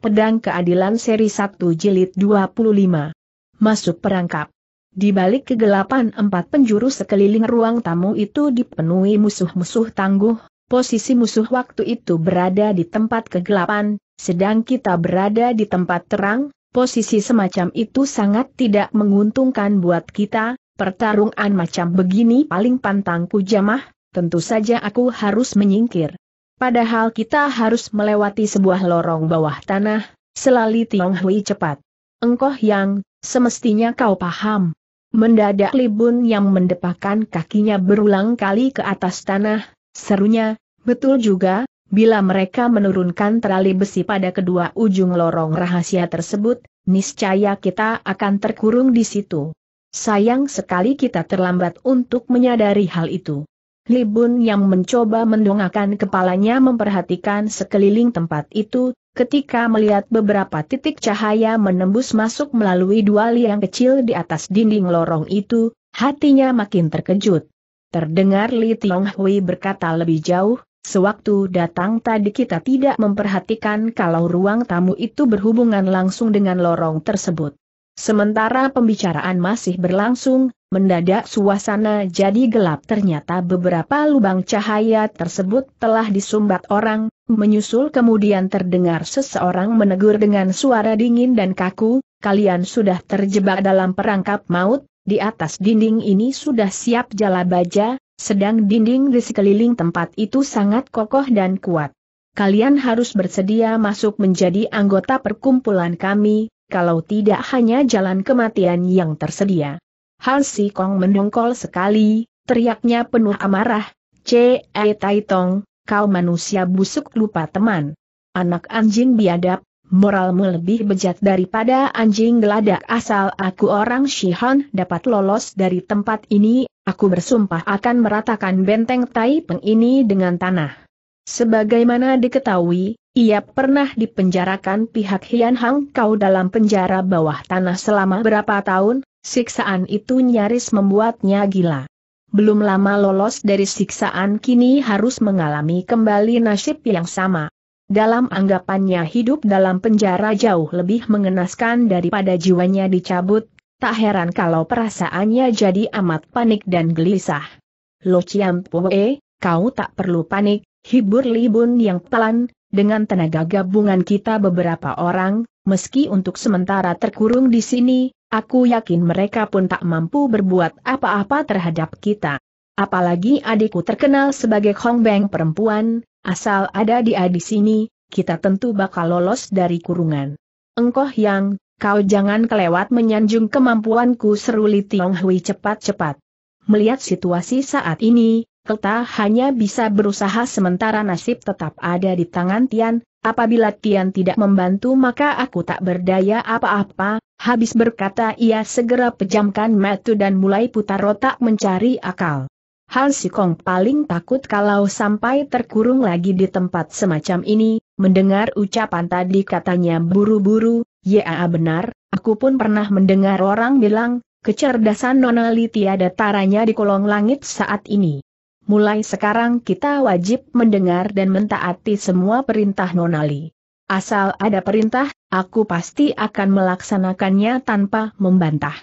Pedang Keadilan Seri 1 Jilid 25. Masuk perangkap. Di balik kegelapan empat penjuru sekeliling ruang tamu itu dipenuhi musuh-musuh tangguh, posisi musuh waktu itu berada di tempat kegelapan, sedang kita berada di tempat terang, posisi semacam itu sangat tidak menguntungkan buat kita, pertarungan macam begini paling pantang ku jamah, tentu saja aku harus menyingkir. Padahal kita harus melewati sebuah lorong bawah tanah, selali Tiong Hui cepat. Engkoh yang, semestinya kau paham. Mendadak Libun yang mendepakan kakinya berulang kali ke atas tanah, serunya, betul juga, bila mereka menurunkan terali besi pada kedua ujung lorong rahasia tersebut, niscaya kita akan terkurung di situ. Sayang sekali kita terlambat untuk menyadari hal itu. Libun yang mencoba mendongakkan kepalanya memperhatikan sekeliling tempat itu, ketika melihat beberapa titik cahaya menembus masuk melalui dua liang kecil di atas dinding lorong itu, hatinya makin terkejut. Terdengar Li Tiong Hui berkata lebih jauh, Sewaktu datang tadi kita tidak memperhatikan kalau ruang tamu itu berhubungan langsung dengan lorong tersebut. Sementara pembicaraan masih berlangsung, mendadak suasana jadi gelap ternyata beberapa lubang cahaya tersebut telah disumbat orang, menyusul kemudian terdengar seseorang menegur dengan suara dingin dan kaku, kalian sudah terjebak dalam perangkap maut, di atas dinding ini sudah siap jala baja, sedang dinding di sekeliling tempat itu sangat kokoh dan kuat. Kalian harus bersedia masuk menjadi anggota perkumpulan kami, kalau tidak hanya jalan kematian yang tersedia. Han Si Kong mendongkol sekali, teriaknya penuh amarah, Ce E Tai Tong, kau manusia busuk lupa teman. Anak anjing biadab, moralmu lebih bejat daripada anjing geladak asal aku orang Han dapat lolos dari tempat ini, aku bersumpah akan meratakan benteng Taipeng ini dengan tanah. Sebagaimana diketahui, ia pernah dipenjarakan pihak Hian Hang Kau dalam penjara bawah tanah selama berapa tahun, Siksaan itu nyaris membuatnya gila. Belum lama lolos dari siksaan kini harus mengalami kembali nasib yang sama. Dalam anggapannya hidup dalam penjara jauh lebih mengenaskan daripada jiwanya dicabut, tak heran kalau perasaannya jadi amat panik dan gelisah. Lo Chiam kau tak perlu panik, hibur Libun yang pelan, dengan tenaga gabungan kita beberapa orang, meski untuk sementara terkurung di sini, aku yakin mereka pun tak mampu berbuat apa-apa terhadap kita. Apalagi adikku terkenal sebagai Hong Beng perempuan, asal ada dia di sini, kita tentu bakal lolos dari kurungan. Engkoh yang, kau jangan kelewat menyanjung kemampuanku seruli Tiong Hui cepat-cepat. Melihat situasi saat ini, kita hanya bisa berusaha sementara nasib tetap ada di tangan Tian, apabila Tian tidak membantu maka aku tak berdaya apa-apa, habis berkata ia segera pejamkan mata dan mulai putar otak mencari akal. Hal Si Kong paling takut kalau sampai terkurung lagi di tempat semacam ini, mendengar ucapan tadi katanya buru-buru, ya benar, aku pun pernah mendengar orang bilang, kecerdasan nona Li tiada taranya di kolong langit saat ini mulai sekarang kita wajib mendengar dan mentaati semua perintah Nonali. Asal ada perintah, aku pasti akan melaksanakannya tanpa membantah.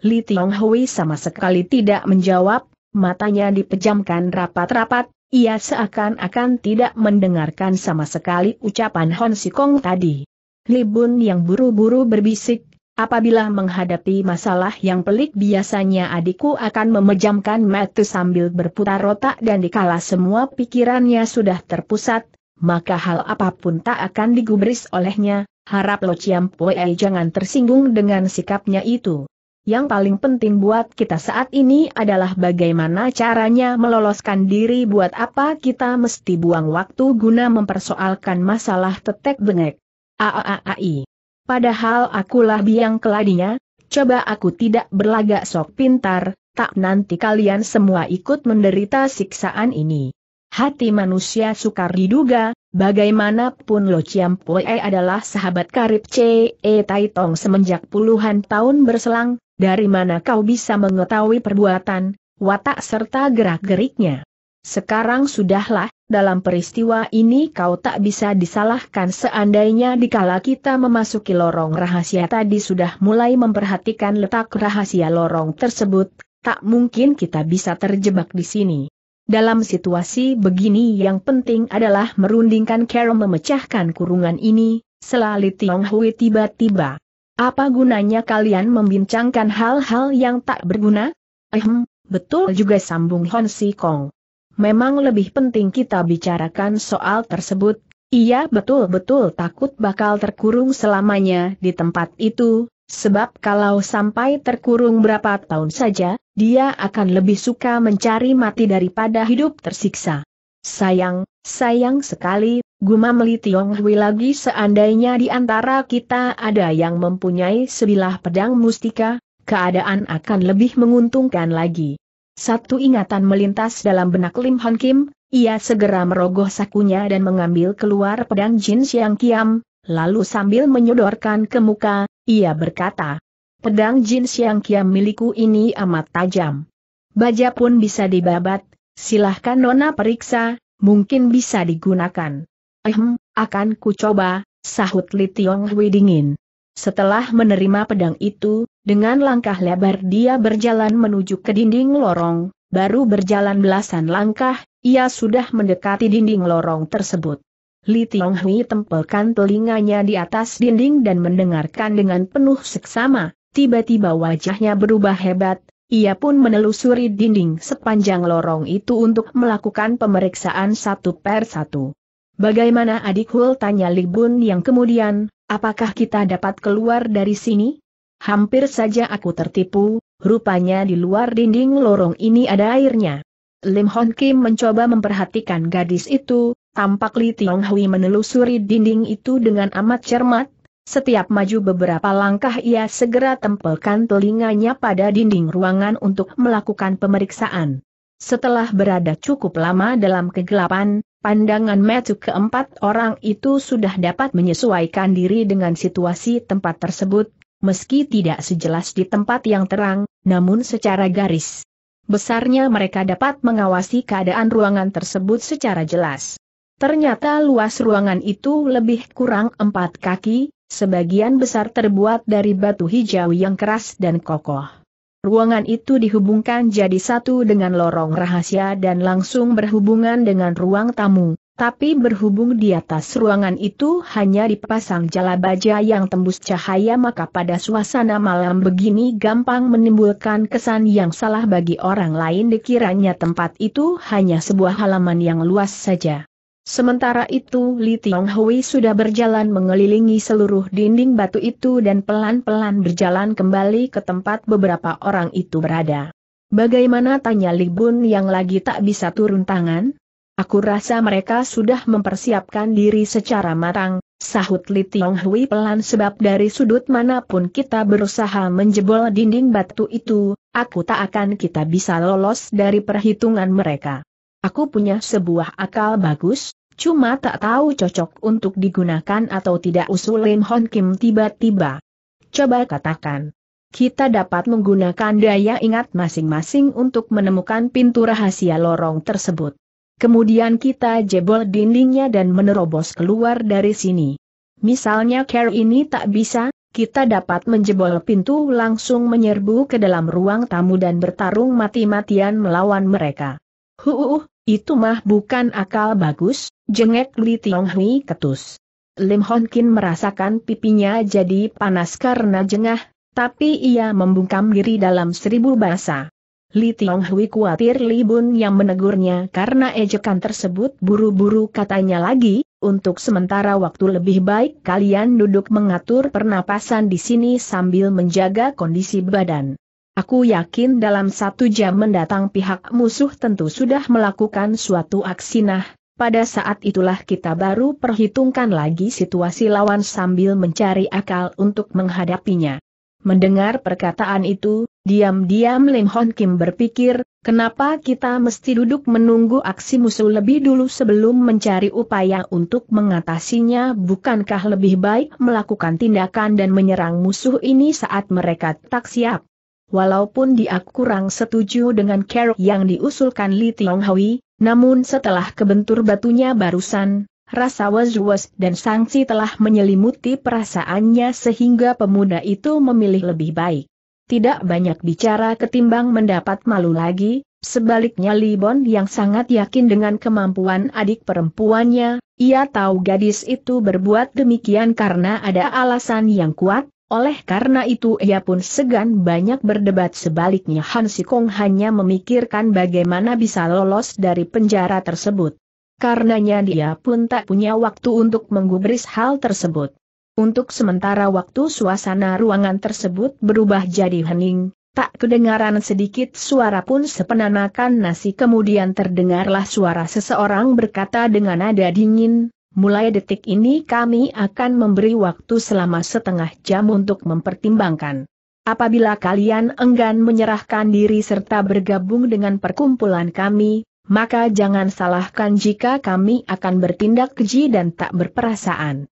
Li Tiong Hui sama sekali tidak menjawab, matanya dipejamkan rapat-rapat, ia seakan-akan tidak mendengarkan sama sekali ucapan Hon Sikong tadi. Li Bun yang buru-buru berbisik, Apabila menghadapi masalah yang pelik biasanya adikku akan memejamkan mata sambil berputar otak dan dikala semua pikirannya sudah terpusat, maka hal apapun tak akan digubris olehnya, harap Lo Ciam Puei jangan tersinggung dengan sikapnya itu. Yang paling penting buat kita saat ini adalah bagaimana caranya meloloskan diri buat apa kita mesti buang waktu guna mempersoalkan masalah tetek bengek. A -a -a -i. Padahal akulah biang keladinya, coba aku tidak berlagak sok pintar, tak nanti kalian semua ikut menderita siksaan ini. Hati manusia sukar diduga, bagaimanapun Lo Chiam Poe adalah sahabat karib C.E. Tai semenjak puluhan tahun berselang, dari mana kau bisa mengetahui perbuatan, watak serta gerak-geriknya. Sekarang sudahlah, dalam peristiwa ini kau tak bisa disalahkan seandainya dikala kita memasuki lorong rahasia tadi sudah mulai memperhatikan letak rahasia lorong tersebut, tak mungkin kita bisa terjebak di sini. Dalam situasi begini yang penting adalah merundingkan cara memecahkan kurungan ini, selali Tiong Hui tiba-tiba. Apa gunanya kalian membincangkan hal-hal yang tak berguna? Ehm, betul juga sambung Hon Si Kong. Memang lebih penting kita bicarakan soal tersebut, ia betul-betul takut bakal terkurung selamanya di tempat itu, sebab kalau sampai terkurung berapa tahun saja, dia akan lebih suka mencari mati daripada hidup tersiksa. Sayang, sayang sekali, gumam Li Tiong Hui lagi seandainya di antara kita ada yang mempunyai sebilah pedang mustika, keadaan akan lebih menguntungkan lagi. Satu ingatan melintas dalam benak Lim Hon Kim, ia segera merogoh sakunya dan mengambil keluar pedang Jin Xiang Kiam, lalu sambil menyodorkan ke muka, ia berkata, Pedang Jin Xiang Kiam milikku ini amat tajam. Baja pun bisa dibabat, silahkan nona periksa, mungkin bisa digunakan. Ehm, akan ku coba, sahut Li Tiong Hui dingin. Setelah menerima pedang itu, dengan langkah lebar dia berjalan menuju ke dinding lorong, baru berjalan belasan langkah, ia sudah mendekati dinding lorong tersebut. Li Tiong tempelkan telinganya di atas dinding dan mendengarkan dengan penuh seksama, tiba-tiba wajahnya berubah hebat, ia pun menelusuri dinding sepanjang lorong itu untuk melakukan pemeriksaan satu per satu. Bagaimana adik Hul tanya Li Bun yang kemudian Apakah kita dapat keluar dari sini? Hampir saja aku tertipu, rupanya di luar dinding lorong ini ada airnya. Lim Hon Kim mencoba memperhatikan gadis itu, tampak Li Tiong Hui menelusuri dinding itu dengan amat cermat, setiap maju beberapa langkah ia segera tempelkan telinganya pada dinding ruangan untuk melakukan pemeriksaan. Setelah berada cukup lama dalam kegelapan, Pandangan metu keempat orang itu sudah dapat menyesuaikan diri dengan situasi tempat tersebut, meski tidak sejelas di tempat yang terang, namun secara garis. Besarnya mereka dapat mengawasi keadaan ruangan tersebut secara jelas. Ternyata luas ruangan itu lebih kurang empat kaki, sebagian besar terbuat dari batu hijau yang keras dan kokoh. Ruangan itu dihubungkan jadi satu dengan lorong rahasia dan langsung berhubungan dengan ruang tamu, tapi berhubung di atas ruangan itu hanya dipasang jala baja yang tembus cahaya maka pada suasana malam begini gampang menimbulkan kesan yang salah bagi orang lain dikiranya tempat itu hanya sebuah halaman yang luas saja. Sementara itu Li Tiong Hui sudah berjalan mengelilingi seluruh dinding batu itu dan pelan-pelan berjalan kembali ke tempat beberapa orang itu berada. Bagaimana tanya Li Bun yang lagi tak bisa turun tangan? Aku rasa mereka sudah mempersiapkan diri secara matang, sahut Li Tiong Hui pelan sebab dari sudut manapun kita berusaha menjebol dinding batu itu, aku tak akan kita bisa lolos dari perhitungan mereka. Aku punya sebuah akal bagus, Cuma tak tahu cocok untuk digunakan atau tidak usul Lim Hon Kim tiba-tiba. Coba katakan. Kita dapat menggunakan daya ingat masing-masing untuk menemukan pintu rahasia lorong tersebut. Kemudian kita jebol dindingnya dan menerobos keluar dari sini. Misalnya care ini tak bisa, kita dapat menjebol pintu langsung menyerbu ke dalam ruang tamu dan bertarung mati-matian melawan mereka. Huuuh, itu mah bukan akal bagus, jengek Li Tiong Hui ketus. Lim Hon Kin merasakan pipinya jadi panas karena jengah, tapi ia membungkam diri dalam seribu bahasa. Li Tiong Hui khawatir Li Bun yang menegurnya karena ejekan tersebut buru-buru katanya lagi, untuk sementara waktu lebih baik kalian duduk mengatur pernapasan di sini sambil menjaga kondisi badan. Aku yakin dalam satu jam mendatang pihak musuh tentu sudah melakukan suatu aksi nah, pada saat itulah kita baru perhitungkan lagi situasi lawan sambil mencari akal untuk menghadapinya. Mendengar perkataan itu, diam-diam Lim Hon Kim berpikir, kenapa kita mesti duduk menunggu aksi musuh lebih dulu sebelum mencari upaya untuk mengatasinya bukankah lebih baik melakukan tindakan dan menyerang musuh ini saat mereka tak siap. Walaupun dia kurang setuju dengan keruk yang diusulkan Li Tionghui, namun setelah kebentur batunya barusan, rasa was-was dan sanksi telah menyelimuti perasaannya sehingga pemuda itu memilih lebih baik. Tidak banyak bicara ketimbang mendapat malu lagi, sebaliknya Li Bon yang sangat yakin dengan kemampuan adik perempuannya, ia tahu gadis itu berbuat demikian karena ada alasan yang kuat, oleh karena itu ia pun segan banyak berdebat sebaliknya Han Sikong hanya memikirkan bagaimana bisa lolos dari penjara tersebut. Karenanya dia pun tak punya waktu untuk menggubris hal tersebut. Untuk sementara waktu suasana ruangan tersebut berubah jadi hening, tak kedengaran sedikit suara pun sepenanakan nasi kemudian terdengarlah suara seseorang berkata dengan nada dingin, Mulai detik ini kami akan memberi waktu selama setengah jam untuk mempertimbangkan. Apabila kalian enggan menyerahkan diri serta bergabung dengan perkumpulan kami, maka jangan salahkan jika kami akan bertindak keji dan tak berperasaan.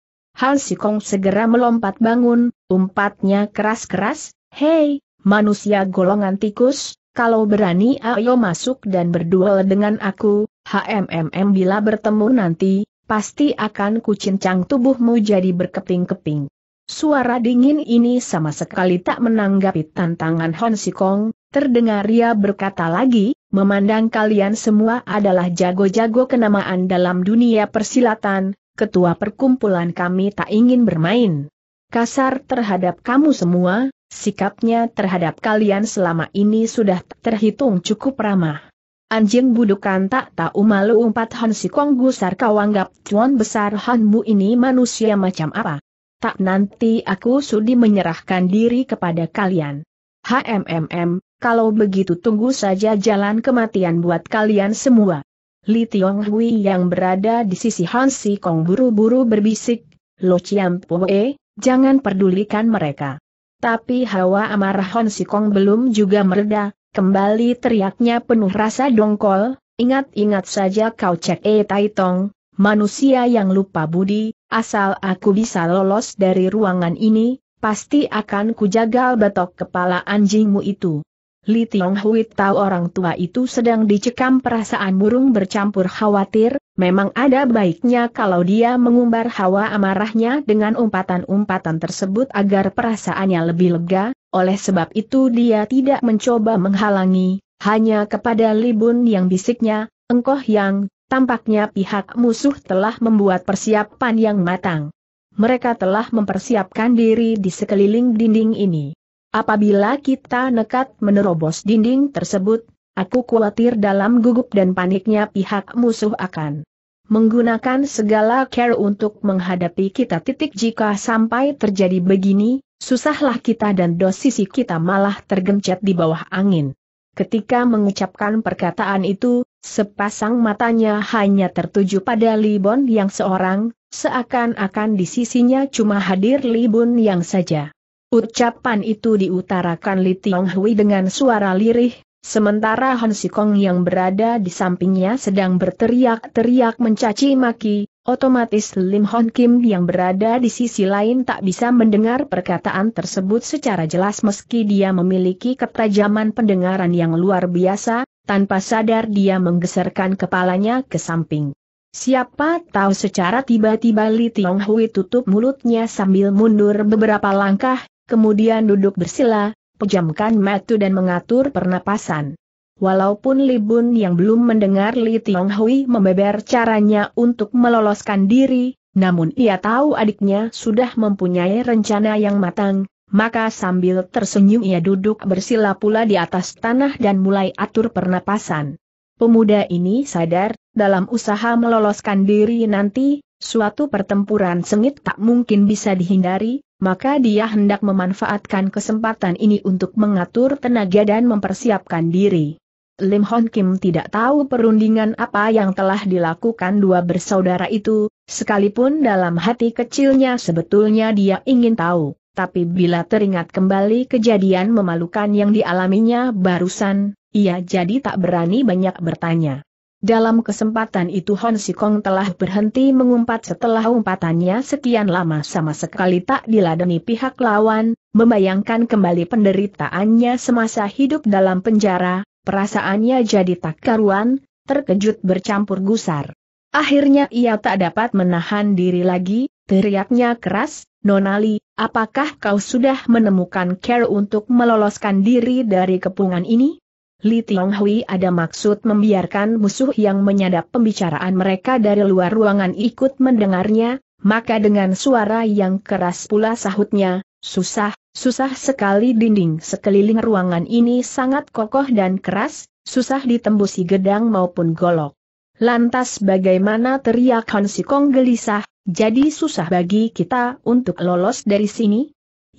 si Kong segera melompat bangun, umpatnya keras-keras, Hei, manusia golongan tikus, kalau berani ayo masuk dan berduel dengan aku, HMMM bila bertemu nanti, pasti akan kucincang tubuhmu jadi berkeping-keping. Suara dingin ini sama sekali tak menanggapi tantangan Hon Sikong, terdengar ia berkata lagi, memandang kalian semua adalah jago-jago kenamaan dalam dunia persilatan, ketua perkumpulan kami tak ingin bermain. Kasar terhadap kamu semua, sikapnya terhadap kalian selama ini sudah terhitung cukup ramah. Anjing budukan tak tahu malu umpat Han si Kong gusar kau anggap cuan besar Hanmu ini manusia macam apa. Tak nanti aku sudi menyerahkan diri kepada kalian. HMMM, kalau begitu tunggu saja jalan kematian buat kalian semua. Li Tiong Hui yang berada di sisi Han Si Kong buru-buru berbisik, Lo Chiam Poe, jangan pedulikan mereka. Tapi hawa amarah Han Si Kong belum juga mereda, Kembali teriaknya penuh rasa dongkol, ingat-ingat saja kau cek E Taitong, manusia yang lupa budi, asal aku bisa lolos dari ruangan ini, pasti akan kujagal betok kepala anjingmu itu. Li Tiong Hui tahu orang tua itu sedang dicekam perasaan Murung bercampur khawatir, memang ada baiknya kalau dia mengumbar hawa amarahnya dengan umpatan-umpatan tersebut agar perasaannya lebih lega, oleh sebab itu dia tidak mencoba menghalangi, hanya kepada Li Bun yang bisiknya, engkoh yang, tampaknya pihak musuh telah membuat persiapan yang matang. Mereka telah mempersiapkan diri di sekeliling dinding ini. Apabila kita nekat menerobos dinding tersebut, aku khawatir dalam gugup dan paniknya pihak musuh akan menggunakan segala care untuk menghadapi kita. Titik jika sampai terjadi begini, susahlah kita dan dosisi kita malah tergencet di bawah angin. Ketika mengucapkan perkataan itu, sepasang matanya hanya tertuju pada Libon yang seorang, seakan-akan di sisinya cuma hadir Libon yang saja. Ucapan itu diutarakan Li Tiong Hui dengan suara lirih, sementara Han Sikong yang berada di sampingnya sedang berteriak-teriak mencaci maki, otomatis Lim Hon Kim yang berada di sisi lain tak bisa mendengar perkataan tersebut secara jelas meski dia memiliki ketajaman pendengaran yang luar biasa, tanpa sadar dia menggeserkan kepalanya ke samping. Siapa tahu secara tiba-tiba Li Tiong Hui tutup mulutnya sambil mundur beberapa langkah, kemudian duduk bersila, pejamkan mata dan mengatur pernapasan. Walaupun Li Bun yang belum mendengar Li Tiong Hui membeber caranya untuk meloloskan diri, namun ia tahu adiknya sudah mempunyai rencana yang matang, maka sambil tersenyum ia duduk bersila pula di atas tanah dan mulai atur pernapasan. Pemuda ini sadar, dalam usaha meloloskan diri nanti, Suatu pertempuran sengit tak mungkin bisa dihindari, maka dia hendak memanfaatkan kesempatan ini untuk mengatur tenaga dan mempersiapkan diri. Lim Hon Kim tidak tahu perundingan apa yang telah dilakukan dua bersaudara itu, sekalipun dalam hati kecilnya sebetulnya dia ingin tahu, tapi bila teringat kembali kejadian memalukan yang dialaminya barusan, ia jadi tak berani banyak bertanya. Dalam kesempatan itu Hon Sikong telah berhenti mengumpat setelah umpatannya sekian lama sama sekali tak diladeni pihak lawan, membayangkan kembali penderitaannya semasa hidup dalam penjara, perasaannya jadi tak karuan, terkejut bercampur gusar. Akhirnya ia tak dapat menahan diri lagi, teriaknya keras, Nonali, apakah kau sudah menemukan care untuk meloloskan diri dari kepungan ini? Li Tiong Hui ada maksud membiarkan musuh yang menyadap pembicaraan mereka dari luar ruangan ikut mendengarnya, maka dengan suara yang keras pula sahutnya, susah, susah sekali dinding sekeliling ruangan ini sangat kokoh dan keras, susah ditembusi gedang maupun golok. Lantas bagaimana teriak Han Sikong gelisah, jadi susah bagi kita untuk lolos dari sini?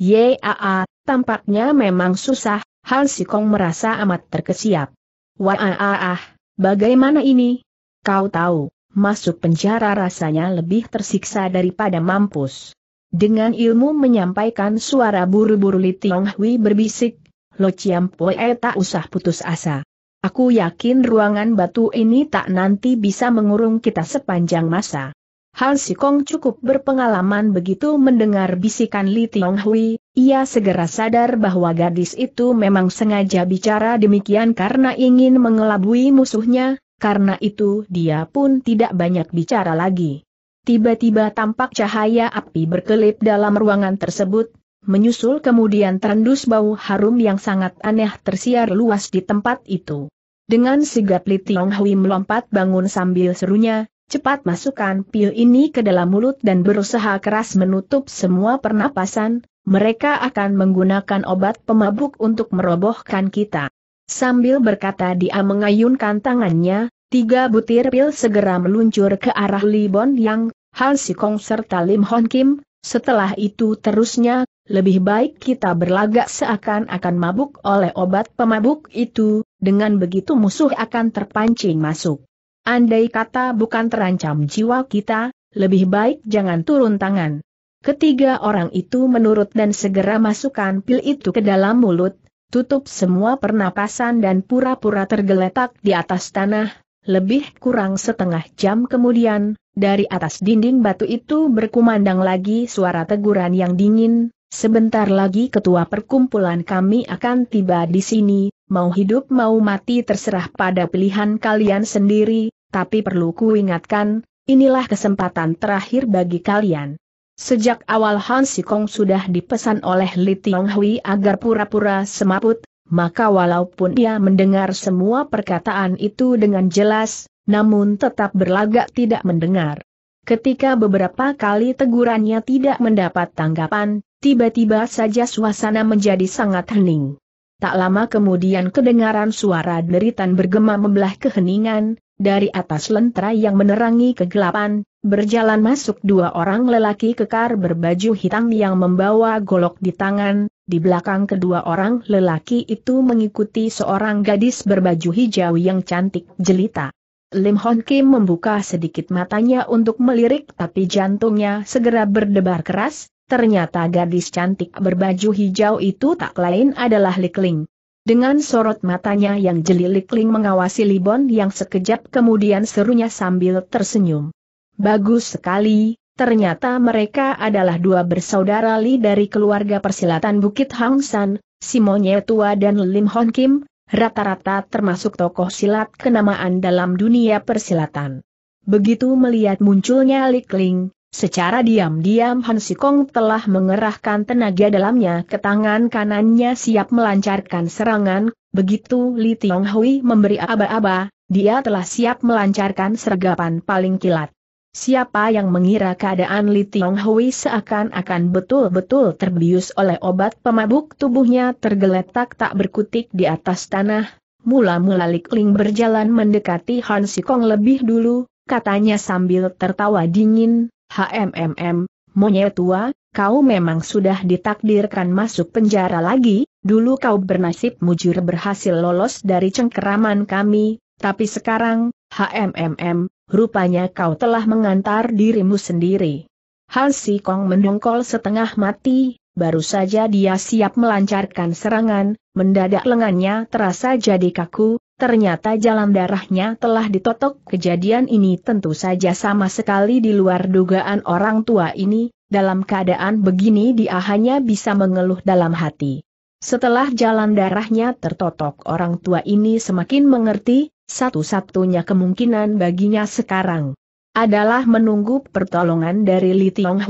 Yaa, tampaknya memang susah, Han Sikong merasa amat terkesiap. Wah ah, ah, bagaimana ini? Kau tahu, masuk penjara rasanya lebih tersiksa daripada mampus. Dengan ilmu menyampaikan suara buru-buru Li Tiong Hui berbisik, Lo Chiam Poe tak usah putus asa. Aku yakin ruangan batu ini tak nanti bisa mengurung kita sepanjang masa. Han Sikong cukup berpengalaman begitu mendengar bisikan Li Tiong Hui, ia segera sadar bahwa gadis itu memang sengaja bicara demikian karena ingin mengelabui musuhnya, karena itu dia pun tidak banyak bicara lagi. Tiba-tiba tampak cahaya api berkelip dalam ruangan tersebut, menyusul kemudian terendus bau harum yang sangat aneh tersiar luas di tempat itu. Dengan sigap Li Tiong Hui melompat bangun sambil serunya, Cepat masukkan pil ini ke dalam mulut dan berusaha keras menutup semua pernapasan, mereka akan menggunakan obat pemabuk untuk merobohkan kita. Sambil berkata dia mengayunkan tangannya, tiga butir pil segera meluncur ke arah Li Bon Yang, hal Sikong serta Lim Hon Kim, setelah itu terusnya, lebih baik kita berlagak seakan-akan mabuk oleh obat pemabuk itu, dengan begitu musuh akan terpancing masuk. Andai kata bukan terancam jiwa kita, lebih baik jangan turun tangan. Ketiga orang itu menurut dan segera masukkan pil itu ke dalam mulut, tutup semua pernapasan dan pura-pura tergeletak di atas tanah, lebih kurang setengah jam kemudian, dari atas dinding batu itu berkumandang lagi suara teguran yang dingin, sebentar lagi ketua perkumpulan kami akan tiba di sini, mau hidup mau mati terserah pada pilihan kalian sendiri, tapi perlu kuingatkan, inilah kesempatan terakhir bagi kalian. Sejak awal Han Sikong sudah dipesan oleh Li Tiong Hui agar pura-pura semaput, maka walaupun ia mendengar semua perkataan itu dengan jelas, namun tetap berlagak tidak mendengar. Ketika beberapa kali tegurannya tidak mendapat tanggapan, tiba-tiba saja suasana menjadi sangat hening. Tak lama kemudian kedengaran suara deritan bergema membelah keheningan, dari atas lentera yang menerangi kegelapan, berjalan masuk dua orang lelaki kekar berbaju hitam yang membawa golok di tangan, di belakang kedua orang lelaki itu mengikuti seorang gadis berbaju hijau yang cantik jelita. Lim Hon Kim membuka sedikit matanya untuk melirik tapi jantungnya segera berdebar keras, ternyata gadis cantik berbaju hijau itu tak lain adalah Likling. Dengan sorot matanya yang jelilik-ling mengawasi Libon yang sekejap kemudian serunya sambil tersenyum. Bagus sekali, ternyata mereka adalah dua bersaudara Li dari keluarga persilatan Bukit Hang San, Simonye Tua dan Lim Hon Kim, rata-rata termasuk tokoh silat kenamaan dalam dunia persilatan. Begitu melihat munculnya Likling, Secara diam-diam Han Sikong telah mengerahkan tenaga dalamnya ke tangan kanannya siap melancarkan serangan, begitu Li Tiong Hui memberi aba-aba, dia telah siap melancarkan sergapan paling kilat. Siapa yang mengira keadaan Li Tiong Hui seakan-akan betul-betul terbius oleh obat pemabuk tubuhnya tergeletak tak berkutik di atas tanah, mula-mula Li Ling berjalan mendekati Han Sikong lebih dulu, katanya sambil tertawa dingin, HMMM, monyet tua, kau memang sudah ditakdirkan masuk penjara lagi, dulu kau bernasib mujur berhasil lolos dari cengkeraman kami, tapi sekarang, HMMM, rupanya kau telah mengantar dirimu sendiri. Han Si Kong mendongkol setengah mati, baru saja dia siap melancarkan serangan, mendadak lengannya terasa jadi kaku, Ternyata jalan darahnya telah ditotok kejadian ini tentu saja sama sekali di luar dugaan orang tua ini, dalam keadaan begini dia hanya bisa mengeluh dalam hati. Setelah jalan darahnya tertotok orang tua ini semakin mengerti, satu-satunya kemungkinan baginya sekarang adalah menunggu pertolongan dari Li Tiong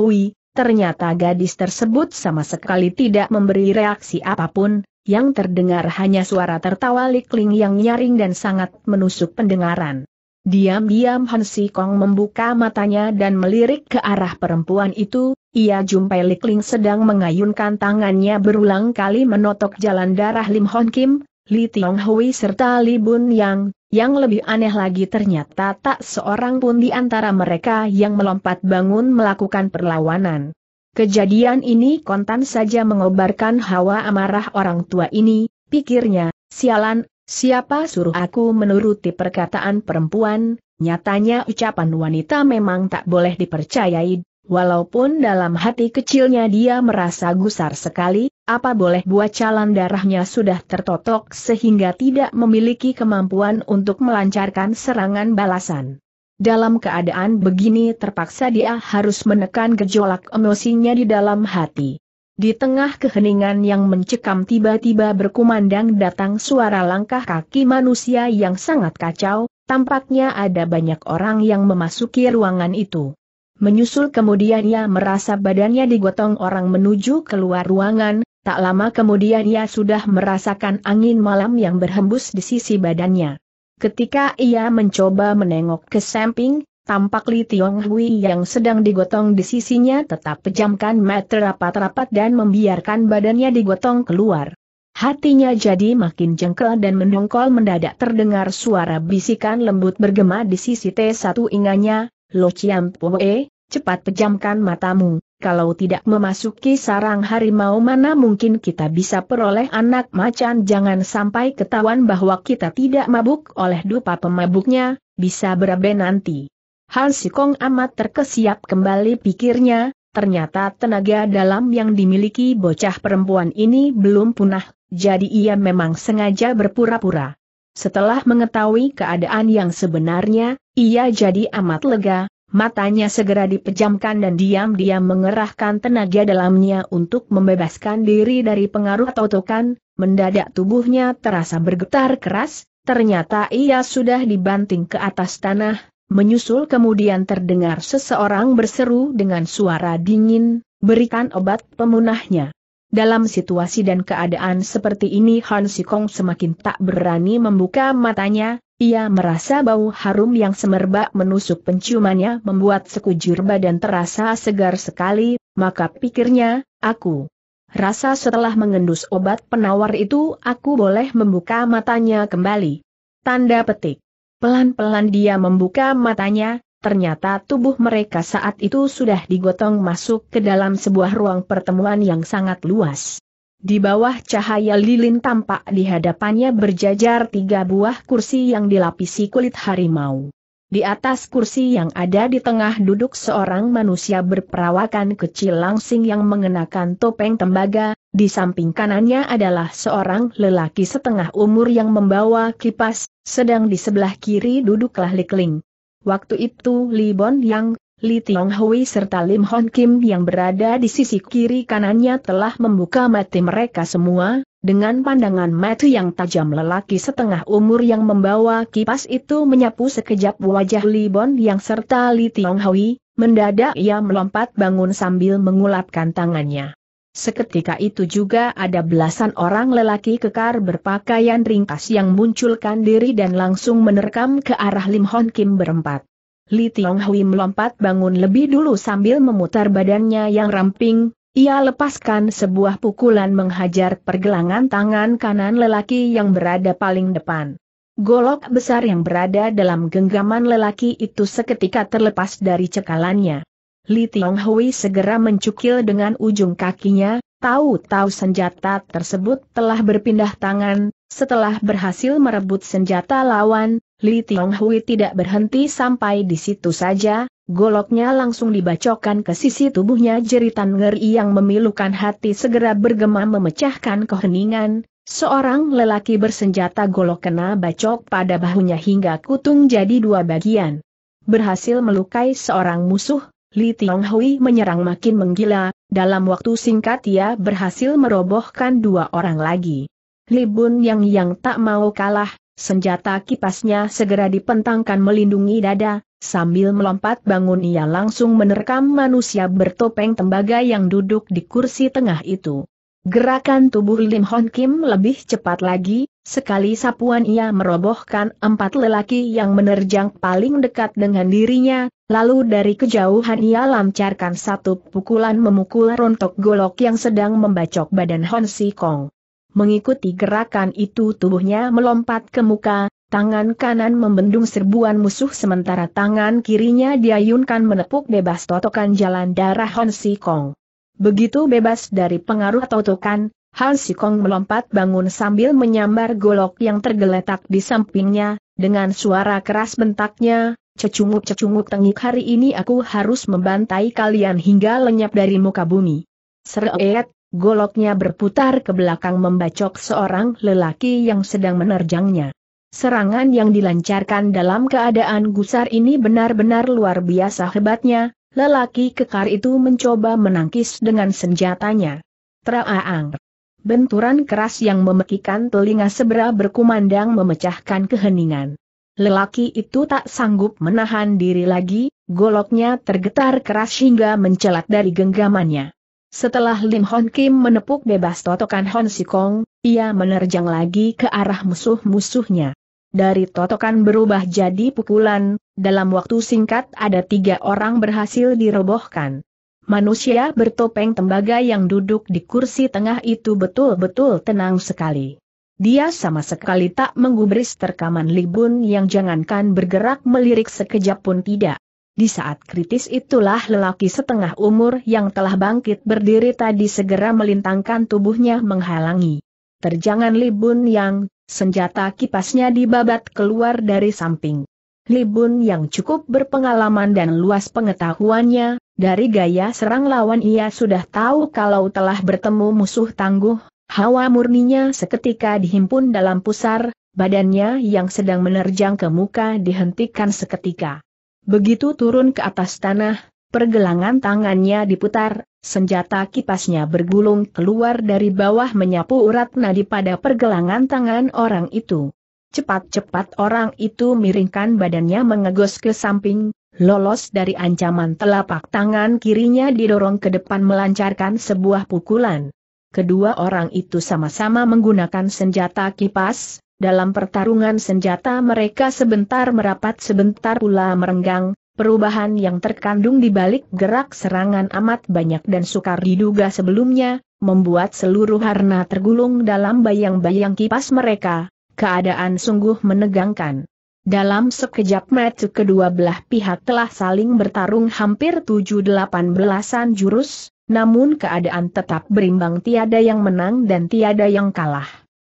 ternyata gadis tersebut sama sekali tidak memberi reaksi apapun, yang terdengar hanya suara tertawa Likling yang nyaring dan sangat menusuk pendengaran. Diam-diam Han Si Kong membuka matanya dan melirik ke arah perempuan itu, ia jumpai Likling sedang mengayunkan tangannya berulang kali menotok jalan darah Lim Hon Kim, Li Tiong Hui serta Li Bun Yang, yang lebih aneh lagi ternyata tak seorang pun di antara mereka yang melompat bangun melakukan perlawanan. Kejadian ini kontan saja mengobarkan hawa amarah orang tua ini, pikirnya, sialan, siapa suruh aku menuruti perkataan perempuan, nyatanya ucapan wanita memang tak boleh dipercayai, walaupun dalam hati kecilnya dia merasa gusar sekali, apa boleh calon darahnya sudah tertotok sehingga tidak memiliki kemampuan untuk melancarkan serangan balasan. Dalam keadaan begini terpaksa dia harus menekan gejolak emosinya di dalam hati. Di tengah keheningan yang mencekam tiba-tiba berkumandang datang suara langkah kaki manusia yang sangat kacau, tampaknya ada banyak orang yang memasuki ruangan itu. Menyusul kemudian ia merasa badannya digotong orang menuju keluar ruangan, tak lama kemudian ia sudah merasakan angin malam yang berhembus di sisi badannya. Ketika ia mencoba menengok ke samping, tampak Li Tiong Hui yang sedang digotong di sisinya tetap pejamkan mata rapat-rapat dan membiarkan badannya digotong keluar. Hatinya jadi makin jengkel dan mendongkol mendadak terdengar suara bisikan lembut bergema di sisi T1 ingannya, Lo Chiam Pue, cepat pejamkan matamu kalau tidak memasuki sarang harimau mana mungkin kita bisa peroleh anak macan jangan sampai ketahuan bahwa kita tidak mabuk oleh dupa pemabuknya, bisa berabe nanti. Han Sikong amat terkesiap kembali pikirnya, ternyata tenaga dalam yang dimiliki bocah perempuan ini belum punah, jadi ia memang sengaja berpura-pura. Setelah mengetahui keadaan yang sebenarnya, ia jadi amat lega, Matanya segera dipejamkan dan diam-diam mengerahkan tenaga dalamnya untuk membebaskan diri dari pengaruh totokan, mendadak tubuhnya terasa bergetar keras, ternyata ia sudah dibanting ke atas tanah, menyusul kemudian terdengar seseorang berseru dengan suara dingin, berikan obat pemunahnya. Dalam situasi dan keadaan seperti ini Han Sikong semakin tak berani membuka matanya, ia merasa bau harum yang semerbak menusuk penciumannya membuat sekujur badan terasa segar sekali, maka pikirnya, aku rasa setelah mengendus obat penawar itu aku boleh membuka matanya kembali. Tanda petik. Pelan-pelan dia membuka matanya, ternyata tubuh mereka saat itu sudah digotong masuk ke dalam sebuah ruang pertemuan yang sangat luas. Di bawah cahaya lilin tampak di hadapannya berjajar tiga buah kursi yang dilapisi kulit harimau. Di atas kursi yang ada di tengah duduk seorang manusia berperawakan kecil langsing yang mengenakan topeng tembaga, di samping kanannya adalah seorang lelaki setengah umur yang membawa kipas, sedang di sebelah kiri duduklah Likling. Waktu itu Libon Yang, Li Tiong Hui serta Lim Hon Kim yang berada di sisi kiri kanannya telah membuka mati mereka semua, dengan pandangan mata yang tajam lelaki setengah umur yang membawa kipas itu menyapu sekejap wajah Li Bon yang serta Li Tiong Hui, mendadak ia melompat bangun sambil mengulapkan tangannya. Seketika itu juga ada belasan orang lelaki kekar berpakaian ringkas yang munculkan diri dan langsung menerkam ke arah Lim Hon Kim berempat. Li Tiong Hui melompat bangun lebih dulu sambil memutar badannya yang ramping, ia lepaskan sebuah pukulan menghajar pergelangan tangan kanan lelaki yang berada paling depan. Golok besar yang berada dalam genggaman lelaki itu seketika terlepas dari cekalannya. Li Tiong Hui segera mencukil dengan ujung kakinya, tahu-tahu senjata tersebut telah berpindah tangan, setelah berhasil merebut senjata lawan, Li Tionghui tidak berhenti sampai di situ saja, goloknya langsung dibacokan ke sisi tubuhnya jeritan ngeri yang memilukan hati segera bergema memecahkan keheningan, seorang lelaki bersenjata golok kena bacok pada bahunya hingga kutung jadi dua bagian. Berhasil melukai seorang musuh, Li Tionghui menyerang makin menggila, dalam waktu singkat ia berhasil merobohkan dua orang lagi. Li Bun Yang yang tak mau kalah, Senjata kipasnya segera dipentangkan melindungi dada, sambil melompat bangun ia langsung menerkam manusia bertopeng tembaga yang duduk di kursi tengah itu. Gerakan tubuh Lim Hon Kim lebih cepat lagi, sekali sapuan ia merobohkan empat lelaki yang menerjang paling dekat dengan dirinya, lalu dari kejauhan ia lancarkan satu pukulan memukul rontok golok yang sedang membacok badan Hon Si Kong. Mengikuti gerakan itu tubuhnya melompat ke muka, tangan kanan membendung serbuan musuh sementara tangan kirinya diayunkan menepuk bebas totokan jalan darah Hon Si Kong. Begitu bebas dari pengaruh totokan, Han Kong melompat bangun sambil menyambar golok yang tergeletak di sampingnya, dengan suara keras bentaknya, cecunguk-cecunguk tengik hari ini aku harus membantai kalian hingga lenyap dari muka bumi. Seret, Goloknya berputar ke belakang membacok seorang lelaki yang sedang menerjangnya. Serangan yang dilancarkan dalam keadaan gusar ini benar-benar luar biasa hebatnya, lelaki kekar itu mencoba menangkis dengan senjatanya. Traaang. Benturan keras yang memekikan telinga sebera berkumandang memecahkan keheningan. Lelaki itu tak sanggup menahan diri lagi, goloknya tergetar keras hingga mencelat dari genggamannya. Setelah Lim Hon Kim menepuk bebas totokan Hon Sikong, ia menerjang lagi ke arah musuh-musuhnya. Dari totokan berubah jadi pukulan, dalam waktu singkat ada tiga orang berhasil dirobohkan. Manusia bertopeng tembaga yang duduk di kursi tengah itu betul-betul tenang sekali. Dia sama sekali tak menggubris terkaman libun yang jangankan bergerak melirik sekejap pun tidak. Di saat kritis itulah lelaki setengah umur yang telah bangkit berdiri tadi segera melintangkan tubuhnya menghalangi. Terjangan Libun yang, senjata kipasnya dibabat keluar dari samping. Libun yang cukup berpengalaman dan luas pengetahuannya, dari gaya serang lawan ia sudah tahu kalau telah bertemu musuh tangguh, hawa murninya seketika dihimpun dalam pusar, badannya yang sedang menerjang ke muka dihentikan seketika. Begitu turun ke atas tanah, pergelangan tangannya diputar, senjata kipasnya bergulung keluar dari bawah menyapu urat nadi pada pergelangan tangan orang itu. Cepat-cepat orang itu miringkan badannya mengegos ke samping, lolos dari ancaman telapak tangan kirinya didorong ke depan melancarkan sebuah pukulan. Kedua orang itu sama-sama menggunakan senjata kipas, dalam pertarungan senjata mereka sebentar merapat sebentar pula merenggang, perubahan yang terkandung di balik gerak serangan amat banyak dan sukar diduga sebelumnya, membuat seluruh harna tergulung dalam bayang-bayang kipas mereka, keadaan sungguh menegangkan. Dalam sekejap mata kedua belah pihak telah saling bertarung hampir tujuh delapan belasan jurus, namun keadaan tetap berimbang tiada yang menang dan tiada yang kalah.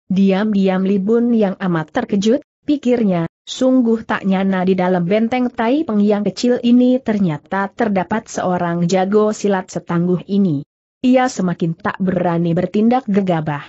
Diam-diam Libun yang amat terkejut, pikirnya, sungguh tak nyana di dalam benteng Tai Peng yang kecil ini ternyata terdapat seorang jago silat setangguh ini. Ia semakin tak berani bertindak gegabah.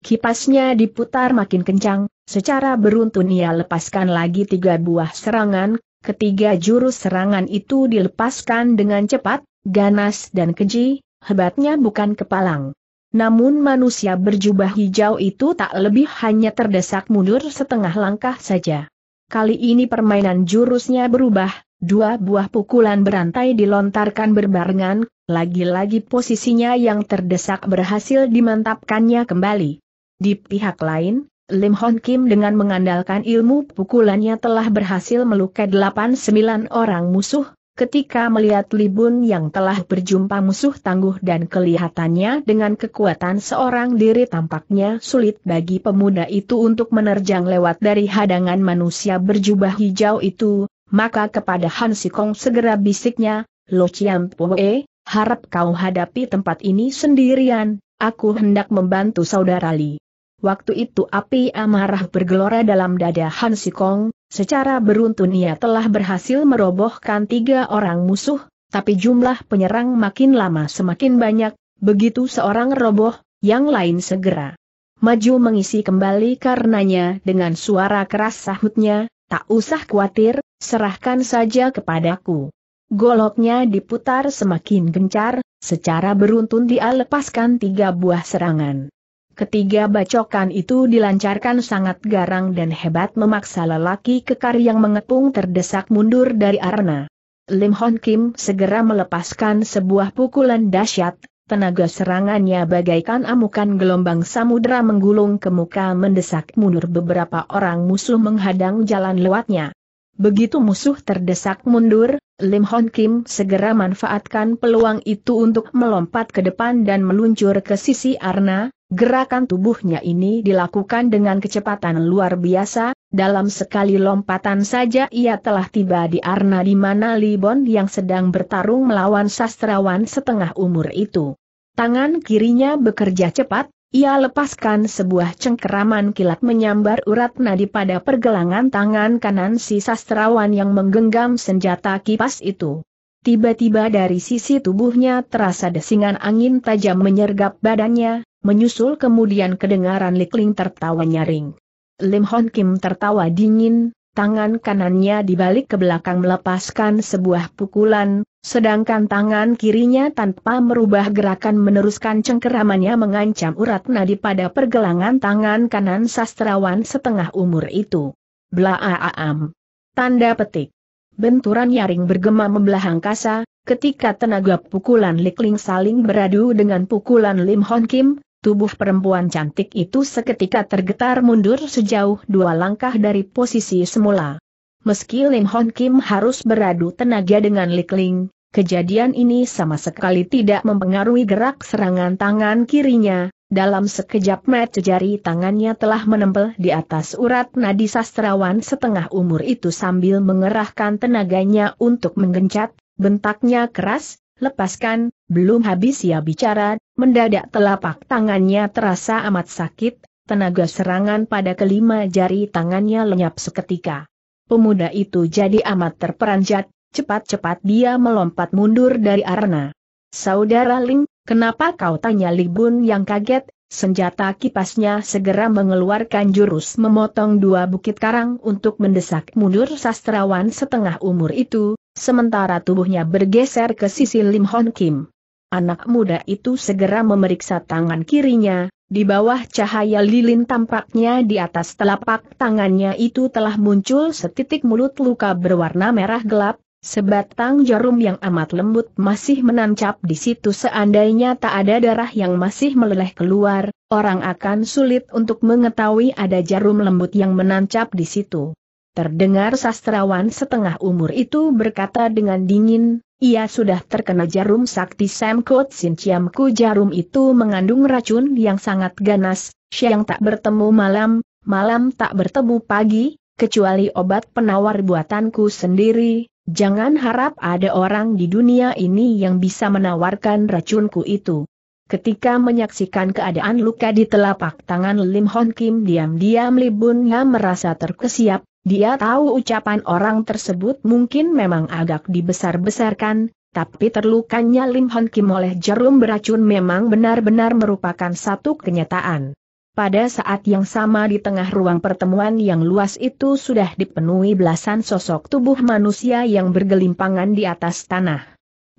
Kipasnya diputar makin kencang, secara beruntun ia lepaskan lagi tiga buah serangan, ketiga jurus serangan itu dilepaskan dengan cepat, ganas dan keji, hebatnya bukan kepalang. Namun manusia berjubah hijau itu tak lebih hanya terdesak mundur setengah langkah saja. Kali ini permainan jurusnya berubah, dua buah pukulan berantai dilontarkan berbarengan, lagi-lagi posisinya yang terdesak berhasil dimantapkannya kembali. Di pihak lain, Lim Hon Kim dengan mengandalkan ilmu pukulannya telah berhasil melukai 8-9 orang musuh, Ketika melihat Libun yang telah berjumpa musuh tangguh dan kelihatannya dengan kekuatan seorang diri tampaknya sulit bagi pemuda itu untuk menerjang lewat dari hadangan manusia berjubah hijau itu, maka kepada Han Sikong segera bisiknya, Lo Chiam Pue, harap kau hadapi tempat ini sendirian, aku hendak membantu saudara Li. Waktu itu api amarah bergelora dalam dada Han Sikong, Secara beruntun ia telah berhasil merobohkan tiga orang musuh, tapi jumlah penyerang makin lama semakin banyak, begitu seorang roboh, yang lain segera maju mengisi kembali karenanya dengan suara keras sahutnya, tak usah khawatir, serahkan saja kepadaku. Goloknya diputar semakin gencar, secara beruntun dia lepaskan tiga buah serangan. Ketiga bacokan itu dilancarkan sangat garang dan hebat memaksa lelaki kekar yang mengepung terdesak mundur dari arena. Lim Hon Kim segera melepaskan sebuah pukulan dahsyat, tenaga serangannya bagaikan amukan gelombang samudera menggulung ke muka mendesak mundur beberapa orang musuh menghadang jalan lewatnya. Begitu musuh terdesak mundur, Lim Hon Kim segera manfaatkan peluang itu untuk melompat ke depan dan meluncur ke sisi Arna, gerakan tubuhnya ini dilakukan dengan kecepatan luar biasa, dalam sekali lompatan saja ia telah tiba di Arna di mana Bon yang sedang bertarung melawan sastrawan setengah umur itu. Tangan kirinya bekerja cepat, ia lepaskan sebuah cengkeraman kilat menyambar urat nadi pada pergelangan tangan kanan si sastrawan yang menggenggam senjata kipas itu. Tiba-tiba dari sisi tubuhnya terasa desingan angin tajam menyergap badannya, menyusul kemudian kedengaran Likling tertawa nyaring. Lim Hon Kim tertawa dingin, tangan kanannya dibalik ke belakang melepaskan sebuah pukulan, sedangkan tangan kirinya tanpa merubah gerakan meneruskan cengkeramannya mengancam urat nadi pada pergelangan tangan kanan sastrawan setengah umur itu. Blaaam. Tanda petik. Benturan nyaring bergema membelah angkasa, ketika tenaga pukulan Likling saling beradu dengan pukulan Lim Hon Kim, Tubuh perempuan cantik itu seketika tergetar mundur sejauh dua langkah dari posisi semula. Meski Lim Hon Kim harus beradu tenaga dengan Li Ling, kejadian ini sama sekali tidak mempengaruhi gerak serangan tangan kirinya, dalam sekejap mata jari tangannya telah menempel di atas urat nadi sastrawan setengah umur itu sambil mengerahkan tenaganya untuk menggencat, bentaknya keras, lepaskan, belum habis ia bicara, mendadak telapak tangannya terasa amat sakit, tenaga serangan pada kelima jari tangannya lenyap seketika. Pemuda itu jadi amat terperanjat, cepat-cepat dia melompat mundur dari arena. Saudara Ling, kenapa kau tanya Libun yang kaget, senjata kipasnya segera mengeluarkan jurus memotong dua bukit karang untuk mendesak mundur sastrawan setengah umur itu, sementara tubuhnya bergeser ke sisi Lim Hon Kim. Anak muda itu segera memeriksa tangan kirinya, di bawah cahaya lilin tampaknya di atas telapak tangannya itu telah muncul setitik mulut luka berwarna merah gelap, sebatang jarum yang amat lembut masih menancap di situ seandainya tak ada darah yang masih meleleh keluar, orang akan sulit untuk mengetahui ada jarum lembut yang menancap di situ. Terdengar sastrawan setengah umur itu berkata dengan dingin, ia sudah terkena jarum sakti Samkot Sinciamku. jarum itu mengandung racun yang sangat ganas, siang tak bertemu malam, malam tak bertemu pagi, kecuali obat penawar buatanku sendiri, jangan harap ada orang di dunia ini yang bisa menawarkan racunku itu. Ketika menyaksikan keadaan luka di telapak tangan Lim Hon Kim diam-diam libunnya merasa terkesiap, dia tahu ucapan orang tersebut mungkin memang agak dibesar-besarkan, tapi terlukanya Lim Hon Kim oleh jarum beracun memang benar-benar merupakan satu kenyataan. Pada saat yang sama di tengah ruang pertemuan yang luas itu sudah dipenuhi belasan sosok tubuh manusia yang bergelimpangan di atas tanah.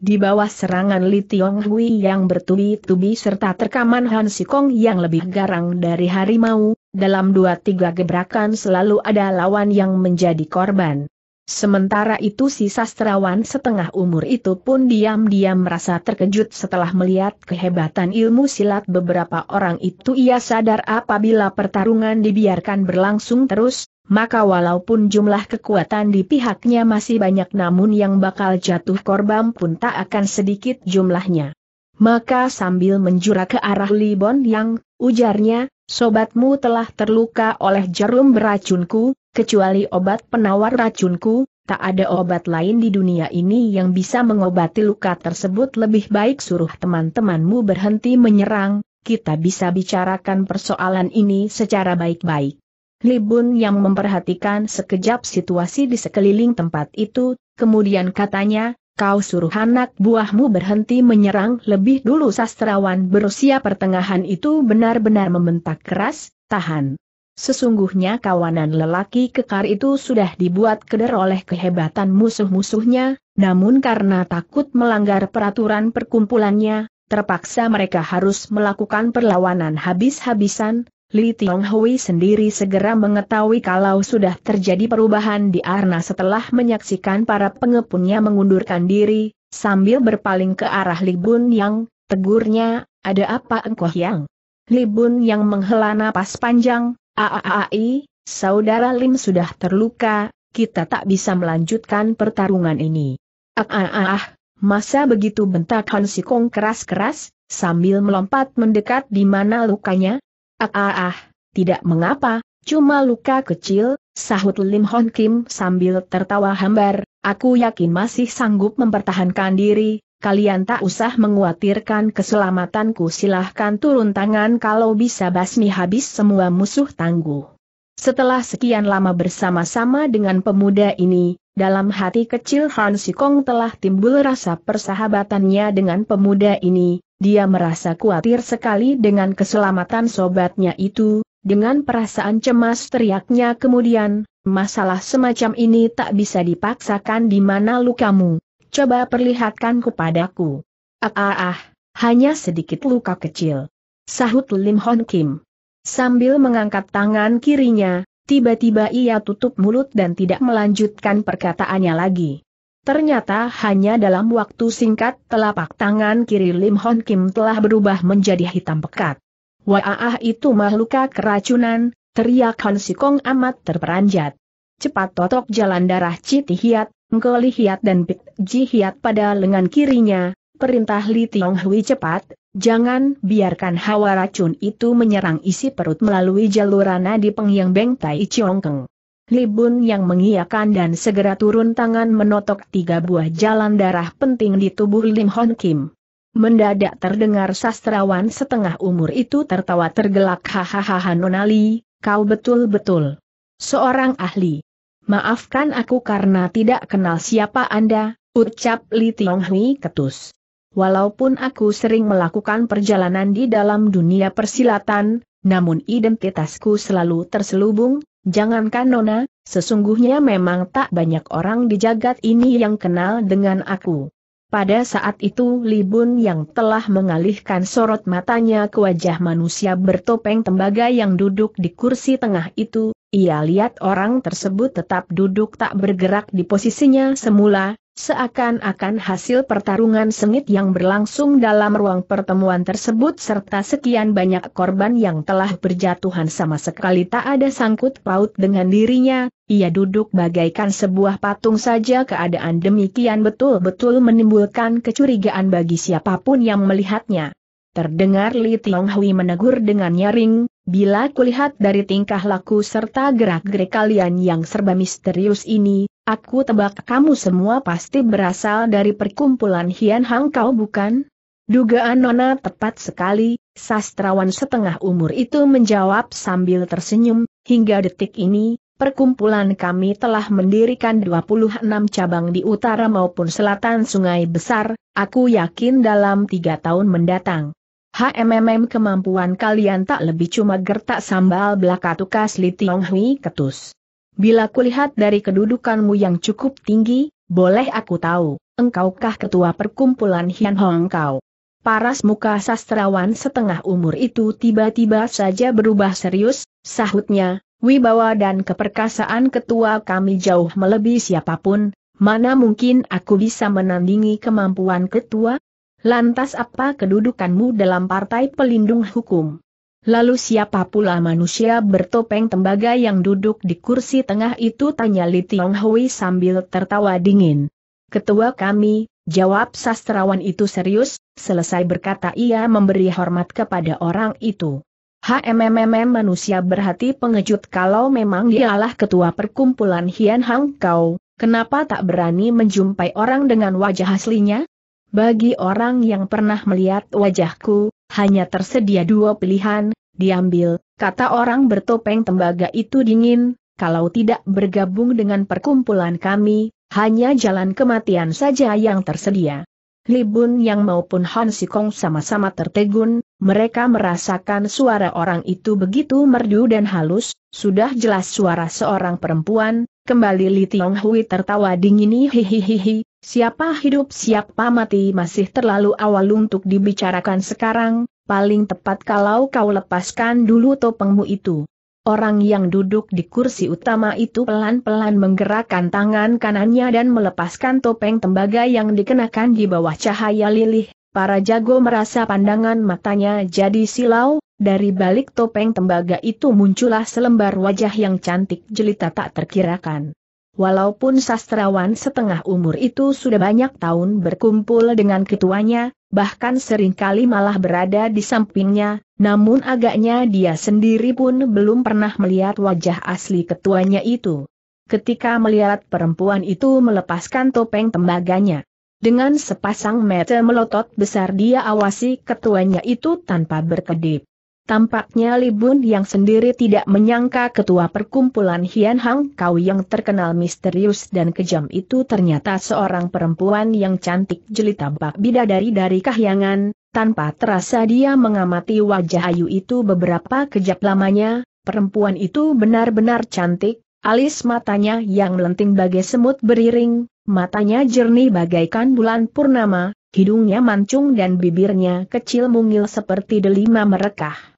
Di bawah serangan Li Tiong Hui yang bertubi-tubi serta terkaman Han Sikong yang lebih garang dari harimau, dalam dua tiga gebrakan selalu ada lawan yang menjadi korban. Sementara itu si sastrawan setengah umur itu pun diam-diam merasa terkejut setelah melihat kehebatan ilmu silat beberapa orang itu ia sadar apabila pertarungan dibiarkan berlangsung terus, maka walaupun jumlah kekuatan di pihaknya masih banyak namun yang bakal jatuh korban pun tak akan sedikit jumlahnya. Maka sambil menjura ke arah Libon yang ujarnya, sobatmu telah terluka oleh jarum beracunku, kecuali obat penawar racunku, tak ada obat lain di dunia ini yang bisa mengobati luka tersebut lebih baik suruh teman-temanmu berhenti menyerang, kita bisa bicarakan persoalan ini secara baik-baik. Libun yang memperhatikan sekejap situasi di sekeliling tempat itu, kemudian katanya, Kau suruh anak buahmu berhenti menyerang lebih dulu sastrawan berusia pertengahan itu benar-benar membentak keras, tahan. Sesungguhnya kawanan lelaki kekar itu sudah dibuat keder oleh kehebatan musuh-musuhnya, namun karena takut melanggar peraturan perkumpulannya, terpaksa mereka harus melakukan perlawanan habis-habisan, Li Tiong Hui sendiri segera mengetahui kalau sudah terjadi perubahan di Arna setelah menyaksikan para pengepunnya mengundurkan diri, sambil berpaling ke arah Li Bun Yang, tegurnya, ada apa engkau yang? Li Bun Yang menghela napas panjang, aaai, saudara Lim sudah terluka, kita tak bisa melanjutkan pertarungan ini. Aaah, masa begitu bentak Han Sikong keras-keras, sambil melompat mendekat di mana lukanya, Ah ah ah, tidak mengapa, cuma luka kecil, sahut Lim Hon Kim sambil tertawa hambar, aku yakin masih sanggup mempertahankan diri, kalian tak usah menguatirkan keselamatanku silahkan turun tangan kalau bisa basmi habis semua musuh tangguh. Setelah sekian lama bersama-sama dengan pemuda ini, dalam hati kecil Han Sikong telah timbul rasa persahabatannya dengan pemuda ini, dia merasa khawatir sekali dengan keselamatan sobatnya itu, dengan perasaan cemas teriaknya kemudian, masalah semacam ini tak bisa dipaksakan di mana lukamu. Coba perlihatkan kepadaku. Ah ah ah, hanya sedikit luka kecil. Sahut Lim Hon Kim. Sambil mengangkat tangan kirinya, tiba-tiba ia tutup mulut dan tidak melanjutkan perkataannya lagi. Ternyata hanya dalam waktu singkat telapak tangan kiri Lim Hon Kim telah berubah menjadi hitam pekat. Waah itu makhluka keracunan, teriak Han Sikong amat terperanjat. Cepat totok jalan darah Citi Hiat, Ngkoli Hiat dan Pit Ji Hiat pada lengan kirinya, perintah Li Tiong Hui cepat, jangan biarkan hawa racun itu menyerang isi perut melalui jalur nadi Peng Yang Beng Tai Chiong Keng. Libun yang mengiakan dan segera turun tangan menotok tiga buah jalan darah penting di tubuh Lim Hon Kim. Mendadak terdengar sastrawan setengah umur itu tertawa tergelak hahaha Nonali, kau betul-betul seorang ahli. Maafkan aku karena tidak kenal siapa Anda, ucap Li Tiong Hui ketus. Walaupun aku sering melakukan perjalanan di dalam dunia persilatan, namun identitasku selalu terselubung, Jangankan Nona, sesungguhnya memang tak banyak orang di jagat ini yang kenal dengan aku. Pada saat itu Libun yang telah mengalihkan sorot matanya ke wajah manusia bertopeng tembaga yang duduk di kursi tengah itu, ia lihat orang tersebut tetap duduk tak bergerak di posisinya semula, seakan-akan hasil pertarungan sengit yang berlangsung dalam ruang pertemuan tersebut serta sekian banyak korban yang telah berjatuhan sama sekali tak ada sangkut paut dengan dirinya, ia duduk bagaikan sebuah patung saja keadaan demikian betul-betul menimbulkan kecurigaan bagi siapapun yang melihatnya. Terdengar Li Tionghui menegur dengan nyaring, Bila kulihat dari tingkah laku serta gerak-gerik kalian yang serba misterius ini, aku tebak kamu semua pasti berasal dari perkumpulan Hian Hang kau bukan? Dugaan Nona tepat sekali, sastrawan setengah umur itu menjawab sambil tersenyum, hingga detik ini, perkumpulan kami telah mendirikan 26 cabang di utara maupun selatan sungai besar, aku yakin dalam tiga tahun mendatang. HMMM kemampuan kalian tak lebih cuma gertak sambal belaka tukas Li Tiong ketus. Bila kulihat dari kedudukanmu yang cukup tinggi, boleh aku tahu, engkaukah ketua perkumpulan Hian Hong Kau? Paras muka sastrawan setengah umur itu tiba-tiba saja berubah serius, sahutnya, wibawa dan keperkasaan ketua kami jauh melebihi siapapun, mana mungkin aku bisa menandingi kemampuan ketua? Lantas apa kedudukanmu dalam partai pelindung hukum? Lalu siapa pula manusia bertopeng tembaga yang duduk di kursi tengah itu tanya Li Tiong sambil tertawa dingin. Ketua kami, jawab sastrawan itu serius, selesai berkata ia memberi hormat kepada orang itu. HMMM manusia berhati pengecut kalau memang dialah ketua perkumpulan Hian Hang Kau, kenapa tak berani menjumpai orang dengan wajah aslinya? Bagi orang yang pernah melihat wajahku, hanya tersedia dua pilihan, diambil, kata orang bertopeng tembaga itu dingin, kalau tidak bergabung dengan perkumpulan kami, hanya jalan kematian saja yang tersedia. Libun Yang maupun Han Sikong sama-sama tertegun, mereka merasakan suara orang itu begitu merdu dan halus, sudah jelas suara seorang perempuan, kembali Li Tiong Hui tertawa dingini hihihihi, siapa hidup siapa mati masih terlalu awal untuk dibicarakan sekarang, paling tepat kalau kau lepaskan dulu topengmu itu. Orang yang duduk di kursi utama itu pelan-pelan menggerakkan tangan kanannya dan melepaskan topeng tembaga yang dikenakan di bawah cahaya lilih. Para jago merasa pandangan matanya jadi silau, dari balik topeng tembaga itu muncullah selembar wajah yang cantik jelita tak terkirakan. Walaupun sastrawan setengah umur itu sudah banyak tahun berkumpul dengan ketuanya, bahkan seringkali malah berada di sampingnya, namun agaknya dia sendiri pun belum pernah melihat wajah asli ketuanya itu. Ketika melihat perempuan itu melepaskan topeng tembaganya. Dengan sepasang mata melotot besar dia awasi ketuanya itu tanpa berkedip. Tampaknya Li Bun yang sendiri tidak menyangka ketua perkumpulan Hian Hang Kau yang terkenal misterius dan kejam itu ternyata seorang perempuan yang cantik jeli tampak bidadari dari kahyangan, tanpa terasa dia mengamati wajah Ayu itu beberapa kejap lamanya, perempuan itu benar-benar cantik, alis matanya yang melenting bagai semut beriring, matanya jernih bagaikan bulan purnama, hidungnya mancung dan bibirnya kecil mungil seperti delima merekah.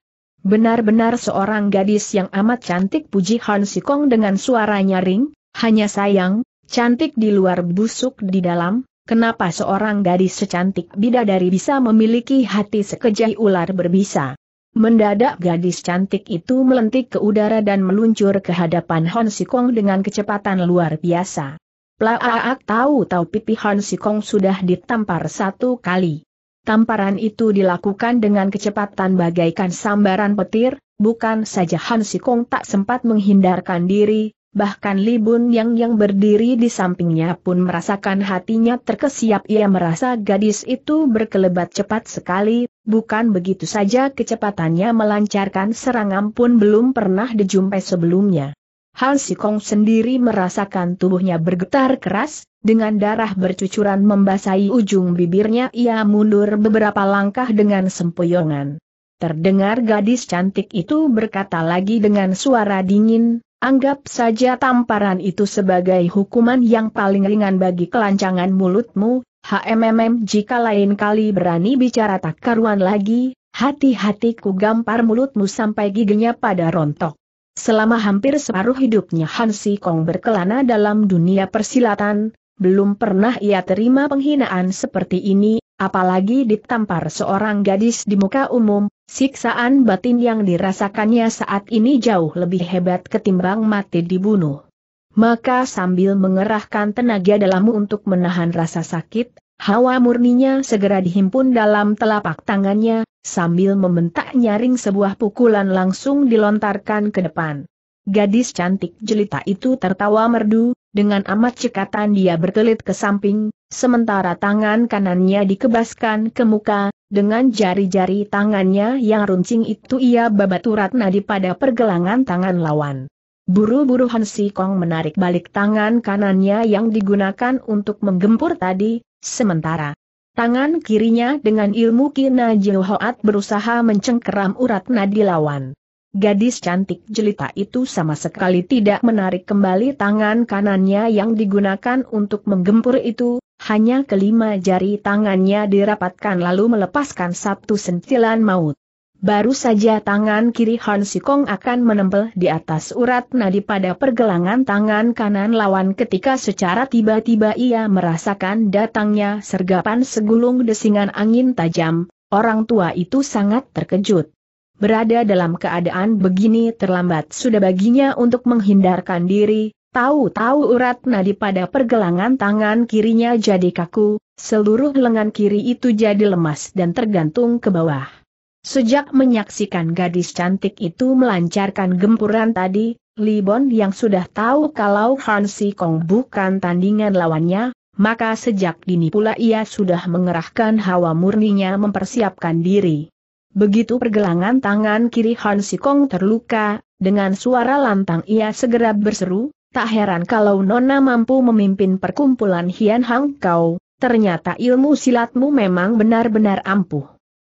Benar-benar seorang gadis yang amat cantik puji Han Sikong dengan suara nyaring, hanya sayang, cantik di luar busuk di dalam, kenapa seorang gadis secantik bidadari bisa memiliki hati sekejai ular berbisa. Mendadak gadis cantik itu melentik ke udara dan meluncur ke hadapan Han Sikong dengan kecepatan luar biasa. Plaaak tahu-tahu pipi Han Sikong sudah ditampar satu kali. Tamparan itu dilakukan dengan kecepatan bagaikan sambaran petir, bukan saja Han Sikong tak sempat menghindarkan diri, bahkan Li Bun Yang yang berdiri di sampingnya pun merasakan hatinya terkesiap ia merasa gadis itu berkelebat cepat sekali, bukan begitu saja kecepatannya melancarkan serangan pun belum pernah dijumpai sebelumnya. Hal Si Kong sendiri merasakan tubuhnya bergetar keras, dengan darah bercucuran membasahi ujung bibirnya ia mundur beberapa langkah dengan sempoyongan. Terdengar gadis cantik itu berkata lagi dengan suara dingin, anggap saja tamparan itu sebagai hukuman yang paling ringan bagi kelancangan mulutmu, HMMM jika lain kali berani bicara tak karuan lagi, hati-hatiku gampar mulutmu sampai giginya pada rontok. Selama hampir separuh hidupnya Hansi Kong berkelana dalam dunia persilatan, belum pernah ia terima penghinaan seperti ini, apalagi ditampar seorang gadis di muka umum, siksaan batin yang dirasakannya saat ini jauh lebih hebat ketimbang mati dibunuh. Maka sambil mengerahkan tenaga dalammu untuk menahan rasa sakit, Hawa murninya segera dihimpun dalam telapak tangannya, sambil membentak nyaring sebuah pukulan langsung dilontarkan ke depan. Gadis cantik jelita itu tertawa merdu, dengan amat cekatan dia berkelit ke samping, sementara tangan kanannya dikebaskan ke muka, dengan jari-jari tangannya yang runcing itu ia babat urat nadi pada pergelangan tangan lawan. Buru-buru Han Kong menarik balik tangan kanannya yang digunakan untuk menggempur tadi, Sementara tangan kirinya dengan ilmu kina jilhoat berusaha mencengkeram urat nadi lawan. Gadis cantik jelita itu sama sekali tidak menarik kembali tangan kanannya yang digunakan untuk menggempur itu, hanya kelima jari tangannya dirapatkan lalu melepaskan satu sentilan maut. Baru saja tangan kiri Han Sikong akan menempel di atas urat nadi pada pergelangan tangan kanan lawan ketika secara tiba-tiba ia merasakan datangnya sergapan segulung desingan angin tajam, orang tua itu sangat terkejut. Berada dalam keadaan begini terlambat sudah baginya untuk menghindarkan diri, tahu-tahu urat nadi pada pergelangan tangan kirinya jadi kaku, seluruh lengan kiri itu jadi lemas dan tergantung ke bawah. Sejak menyaksikan gadis cantik itu melancarkan gempuran tadi, Libon yang sudah tahu kalau Han Si Kong bukan tandingan lawannya, maka sejak dini pula ia sudah mengerahkan hawa murninya mempersiapkan diri. Begitu pergelangan tangan kiri Han Si Kong terluka, dengan suara lantang ia segera berseru, tak heran kalau Nona mampu memimpin perkumpulan Hian Hang Kau, ternyata ilmu silatmu memang benar-benar ampuh.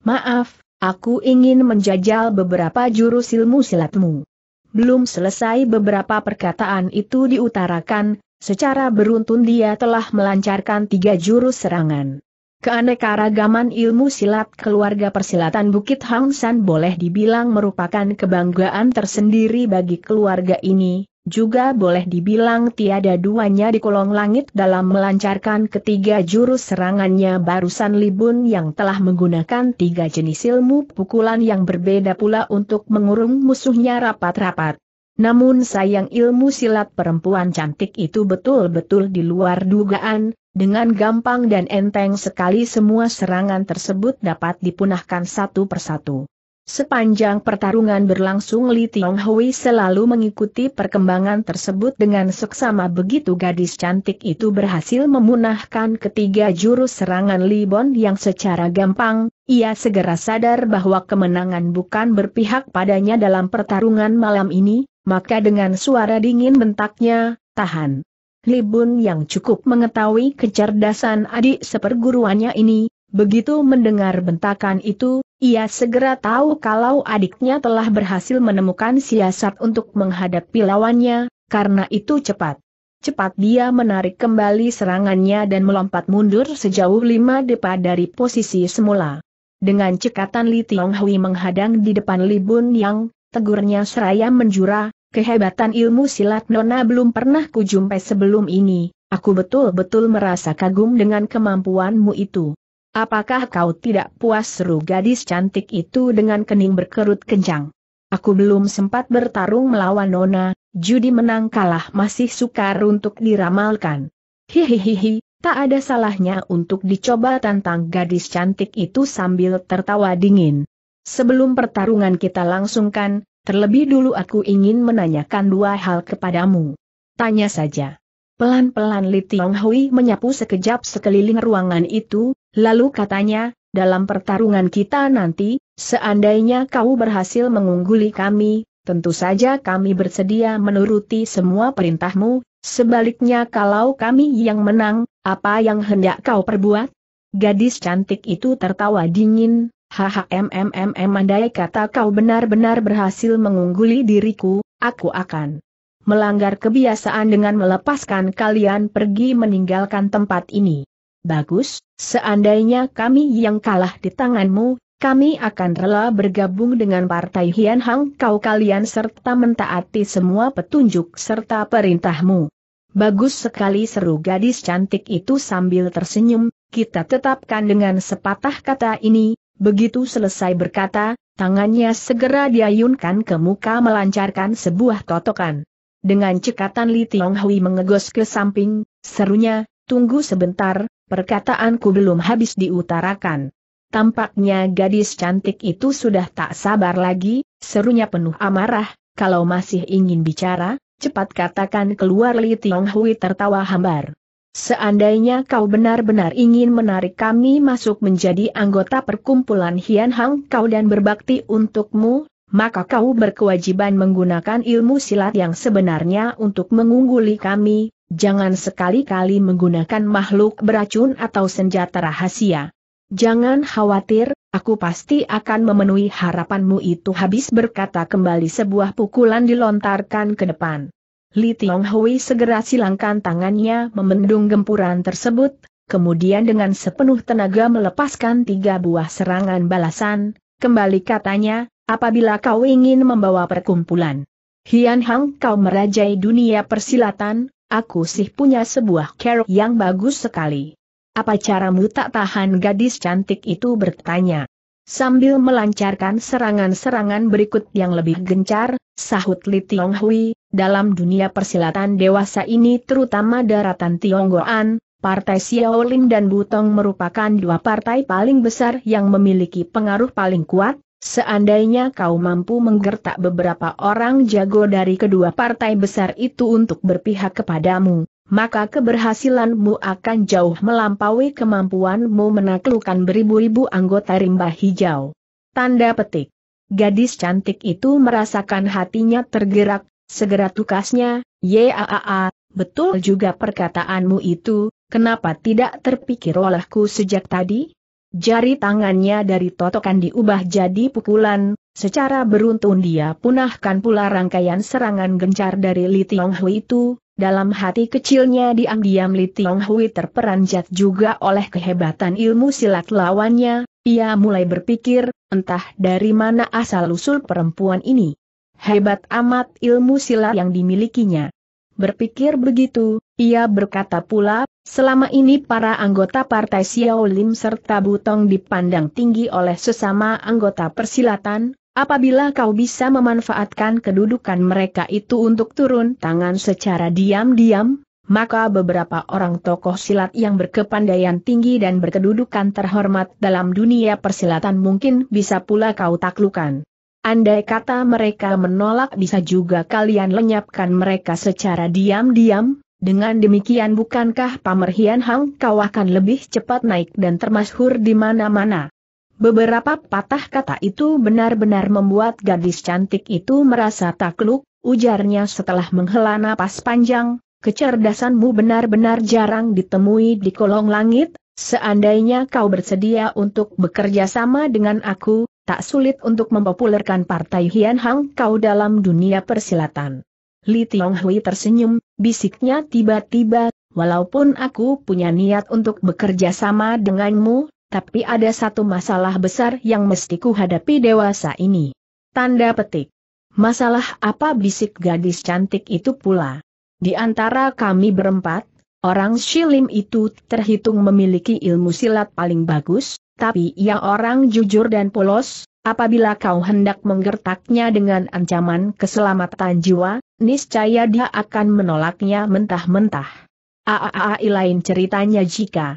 Maaf, Aku ingin menjajal beberapa jurus ilmu silatmu. Belum selesai beberapa perkataan itu diutarakan, secara beruntun dia telah melancarkan tiga jurus serangan. Keanekaragaman ilmu silat keluarga persilatan Bukit Hangsan boleh dibilang merupakan kebanggaan tersendiri bagi keluarga ini, juga boleh dibilang tiada duanya di kolong langit dalam melancarkan ketiga jurus serangannya barusan Libun yang telah menggunakan tiga jenis ilmu pukulan yang berbeda pula untuk mengurung musuhnya rapat-rapat. Namun sayang ilmu silat perempuan cantik itu betul-betul di luar dugaan, dengan gampang dan enteng sekali semua serangan tersebut dapat dipunahkan satu persatu. Sepanjang pertarungan berlangsung Li Tiong Hui selalu mengikuti perkembangan tersebut dengan seksama begitu gadis cantik itu berhasil memunahkan ketiga jurus serangan Li Bon yang secara gampang, ia segera sadar bahwa kemenangan bukan berpihak padanya dalam pertarungan malam ini, maka dengan suara dingin bentaknya, tahan. Li Bon yang cukup mengetahui kecerdasan adik seperguruannya ini, begitu mendengar bentakan itu, ia segera tahu kalau adiknya telah berhasil menemukan siasat untuk menghadapi lawannya, karena itu cepat. Cepat dia menarik kembali serangannya dan melompat mundur sejauh lima depa dari posisi semula. Dengan cekatan Li Tiong Hui menghadang di depan Li Bun Yang, tegurnya seraya menjura, kehebatan ilmu silat Nona belum pernah kujumpai sebelum ini, aku betul-betul merasa kagum dengan kemampuanmu itu. Apakah kau tidak puas seru gadis cantik itu dengan kening berkerut kencang? Aku belum sempat bertarung melawan Nona, judi menang kalah masih sukar untuk diramalkan. Hihihihi, tak ada salahnya untuk dicoba tantang gadis cantik itu sambil tertawa dingin. Sebelum pertarungan kita langsungkan, terlebih dulu aku ingin menanyakan dua hal kepadamu. Tanya saja. Pelan-pelan Li Tionghui menyapu sekejap sekeliling ruangan itu, Lalu katanya, dalam pertarungan kita nanti, seandainya kau berhasil mengungguli kami, tentu saja kami bersedia menuruti semua perintahmu, sebaliknya kalau kami yang menang, apa yang hendak kau perbuat? Gadis cantik itu tertawa dingin, mmmm andai kata kau benar-benar berhasil mengungguli diriku, aku akan melanggar kebiasaan dengan melepaskan kalian pergi meninggalkan tempat ini. Bagus, seandainya kami yang kalah di tanganmu, kami akan rela bergabung dengan Partai Hian Hang kau kalian serta mentaati semua petunjuk serta perintahmu. Bagus sekali seru gadis cantik itu sambil tersenyum, kita tetapkan dengan sepatah kata ini, begitu selesai berkata, tangannya segera diayunkan ke muka melancarkan sebuah totokan. Dengan cekatan Li Tiong Hui mengegos ke samping, serunya, tunggu sebentar, Perkataanku belum habis diutarakan. Tampaknya gadis cantik itu sudah tak sabar lagi, serunya penuh amarah, kalau masih ingin bicara, cepat katakan keluar Li Tiong Hui tertawa hambar. Seandainya kau benar-benar ingin menarik kami masuk menjadi anggota perkumpulan Hian Hang kau dan berbakti untukmu, maka kau berkewajiban menggunakan ilmu silat yang sebenarnya untuk mengungguli kami, Jangan sekali-kali menggunakan makhluk beracun atau senjata rahasia. Jangan khawatir, aku pasti akan memenuhi harapanmu itu habis berkata kembali sebuah pukulan dilontarkan ke depan. Li Tiong Hui segera silangkan tangannya memendung gempuran tersebut, kemudian dengan sepenuh tenaga melepaskan tiga buah serangan balasan, kembali katanya, apabila kau ingin membawa perkumpulan. Hian Hang kau merajai dunia persilatan, Aku sih punya sebuah keruk yang bagus sekali. Apa caramu tak tahan gadis cantik itu bertanya. Sambil melancarkan serangan-serangan berikut yang lebih gencar, sahut Li Tiong dalam dunia persilatan dewasa ini terutama daratan Tionggoan, Partai Xiaolin dan Butong merupakan dua partai paling besar yang memiliki pengaruh paling kuat, Seandainya kau mampu menggertak beberapa orang jago dari kedua partai besar itu untuk berpihak kepadamu, maka keberhasilanmu akan jauh melampaui kemampuanmu menaklukkan beribu-ribu anggota rimba hijau. Tanda petik. Gadis cantik itu merasakan hatinya tergerak, segera tukasnya, yaa, betul juga perkataanmu itu, kenapa tidak terpikir olehku sejak tadi? Jari tangannya dari totokan diubah jadi pukulan, secara beruntun dia punahkan pula rangkaian serangan gencar dari Li Tiong itu, dalam hati kecilnya diam-diam Li Tiong terperanjat juga oleh kehebatan ilmu silat lawannya, ia mulai berpikir, entah dari mana asal-usul perempuan ini. Hebat amat ilmu silat yang dimilikinya. Berpikir begitu, ia berkata pula, selama ini para anggota Partai Lim serta Butong dipandang tinggi oleh sesama anggota persilatan, apabila kau bisa memanfaatkan kedudukan mereka itu untuk turun tangan secara diam-diam, maka beberapa orang tokoh silat yang berkepandaian tinggi dan berkedudukan terhormat dalam dunia persilatan mungkin bisa pula kau taklukan. Andai kata mereka menolak bisa juga kalian lenyapkan mereka secara diam-diam, dengan demikian bukankah Pamerhian Hang kau akan lebih cepat naik dan termasyhur di mana-mana? Beberapa patah kata itu benar-benar membuat gadis cantik itu merasa takluk, ujarnya setelah menghela napas panjang, kecerdasanmu benar-benar jarang ditemui di kolong langit, seandainya kau bersedia untuk bekerja sama dengan aku, tak sulit untuk mempopulerkan partai Hian Hang kau dalam dunia persilatan. Li Tionghui tersenyum, bisiknya tiba-tiba, walaupun aku punya niat untuk bekerja sama denganmu, tapi ada satu masalah besar yang mesti hadapi dewasa ini. Tanda petik. Masalah apa bisik gadis cantik itu pula? Di antara kami berempat, orang Shilim itu terhitung memiliki ilmu silat paling bagus, tapi ia orang jujur dan polos, Apabila kau hendak menggertaknya dengan ancaman keselamatan jiwa, niscaya dia akan menolaknya mentah-mentah. Aaai lain ceritanya jika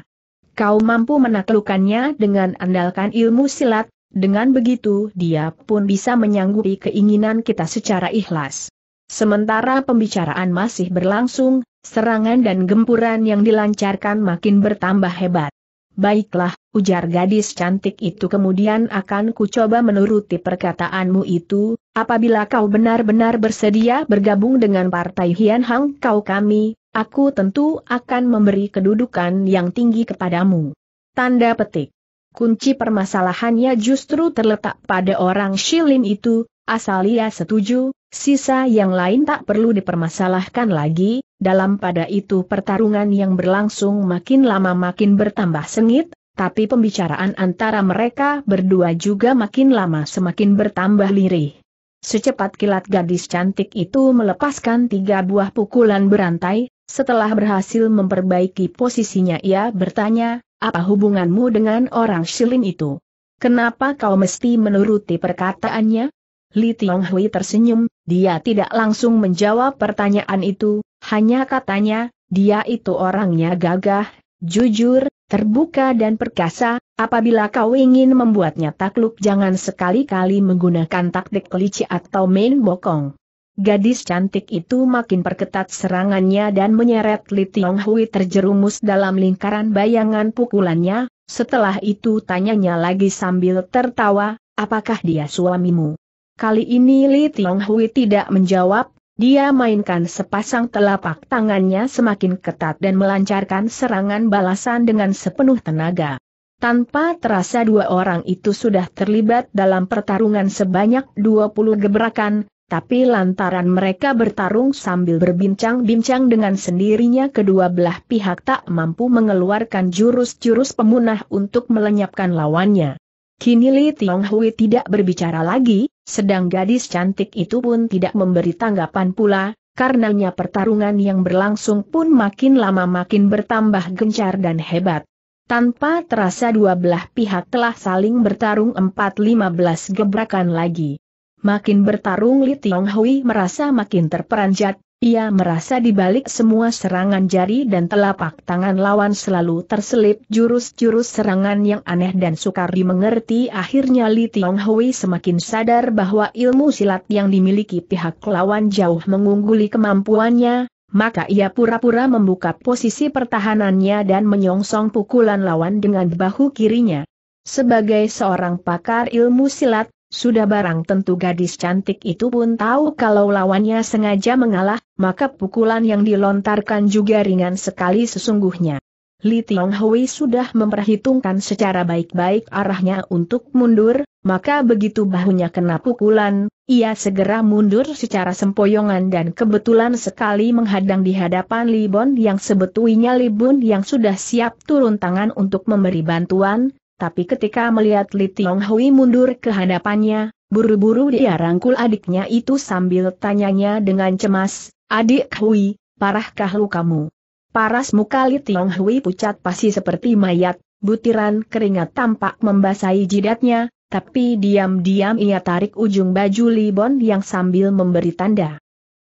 kau mampu menaklukkannya dengan andalkan ilmu silat, dengan begitu dia pun bisa menyanggupi keinginan kita secara ikhlas. Sementara pembicaraan masih berlangsung, serangan dan gempuran yang dilancarkan makin bertambah hebat. Baiklah, ujar gadis cantik itu kemudian akan kucoba menuruti perkataanmu itu, apabila kau benar-benar bersedia bergabung dengan partai Hian Hang kau kami, aku tentu akan memberi kedudukan yang tinggi kepadamu. Tanda petik. Kunci permasalahannya justru terletak pada orang Shilin itu, asal ia setuju, sisa yang lain tak perlu dipermasalahkan lagi, dalam pada itu pertarungan yang berlangsung makin lama makin bertambah sengit, tapi pembicaraan antara mereka berdua juga makin lama semakin bertambah lirih. Secepat kilat gadis cantik itu melepaskan tiga buah pukulan berantai, setelah berhasil memperbaiki posisinya ia bertanya, apa hubunganmu dengan orang Shilin itu? Kenapa kau mesti menuruti perkataannya? Li Tiong tersenyum, dia tidak langsung menjawab pertanyaan itu, hanya katanya, dia itu orangnya gagah, jujur, terbuka dan perkasa, apabila kau ingin membuatnya takluk jangan sekali-kali menggunakan taktik kelinci atau main bokong. Gadis cantik itu makin perketat serangannya dan menyeret Li Tiong Hui terjerumus dalam lingkaran bayangan pukulannya, setelah itu tanyanya lagi sambil tertawa, apakah dia suamimu? Kali ini Li Tiong Hui tidak menjawab, dia mainkan sepasang telapak tangannya semakin ketat dan melancarkan serangan balasan dengan sepenuh tenaga. Tanpa terasa dua orang itu sudah terlibat dalam pertarungan sebanyak 20 gebrakan, tapi lantaran mereka bertarung sambil berbincang-bincang dengan sendirinya kedua belah pihak tak mampu mengeluarkan jurus-jurus pemunah untuk melenyapkan lawannya. Kini Li Tiong Hui tidak berbicara lagi, sedang gadis cantik itu pun tidak memberi tanggapan pula, karenanya pertarungan yang berlangsung pun makin lama makin bertambah gencar dan hebat. Tanpa terasa dua belah pihak telah saling bertarung empat lima belas gebrakan lagi. Makin bertarung Li Tiong Hui merasa makin terperanjat, ia merasa di balik semua serangan jari dan telapak tangan lawan selalu terselip jurus-jurus serangan yang aneh dan sukar dimengerti. Akhirnya Li Tiong Hui semakin sadar bahwa ilmu silat yang dimiliki pihak lawan jauh mengungguli kemampuannya, maka ia pura-pura membuka posisi pertahanannya dan menyongsong pukulan lawan dengan bahu kirinya. Sebagai seorang pakar ilmu silat, sudah barang tentu gadis cantik itu pun tahu kalau lawannya sengaja mengalah, maka pukulan yang dilontarkan juga ringan sekali sesungguhnya. Li Tiong Hui sudah memperhitungkan secara baik-baik arahnya untuk mundur, maka begitu bahunya kena pukulan, ia segera mundur secara sempoyongan dan kebetulan sekali menghadang di hadapan Li Bon yang sebetulnya Li Bun yang sudah siap turun tangan untuk memberi bantuan, tapi ketika melihat Li Tiong Hui mundur ke hadapannya, buru-buru dia rangkul adiknya itu sambil tanyanya dengan cemas, Adik Hui, parahkah lukamu? Paras muka Li Tiong Hui pucat pasti seperti mayat, butiran keringat tampak membasahi jidatnya, tapi diam-diam ia tarik ujung baju Libon yang sambil memberi tanda.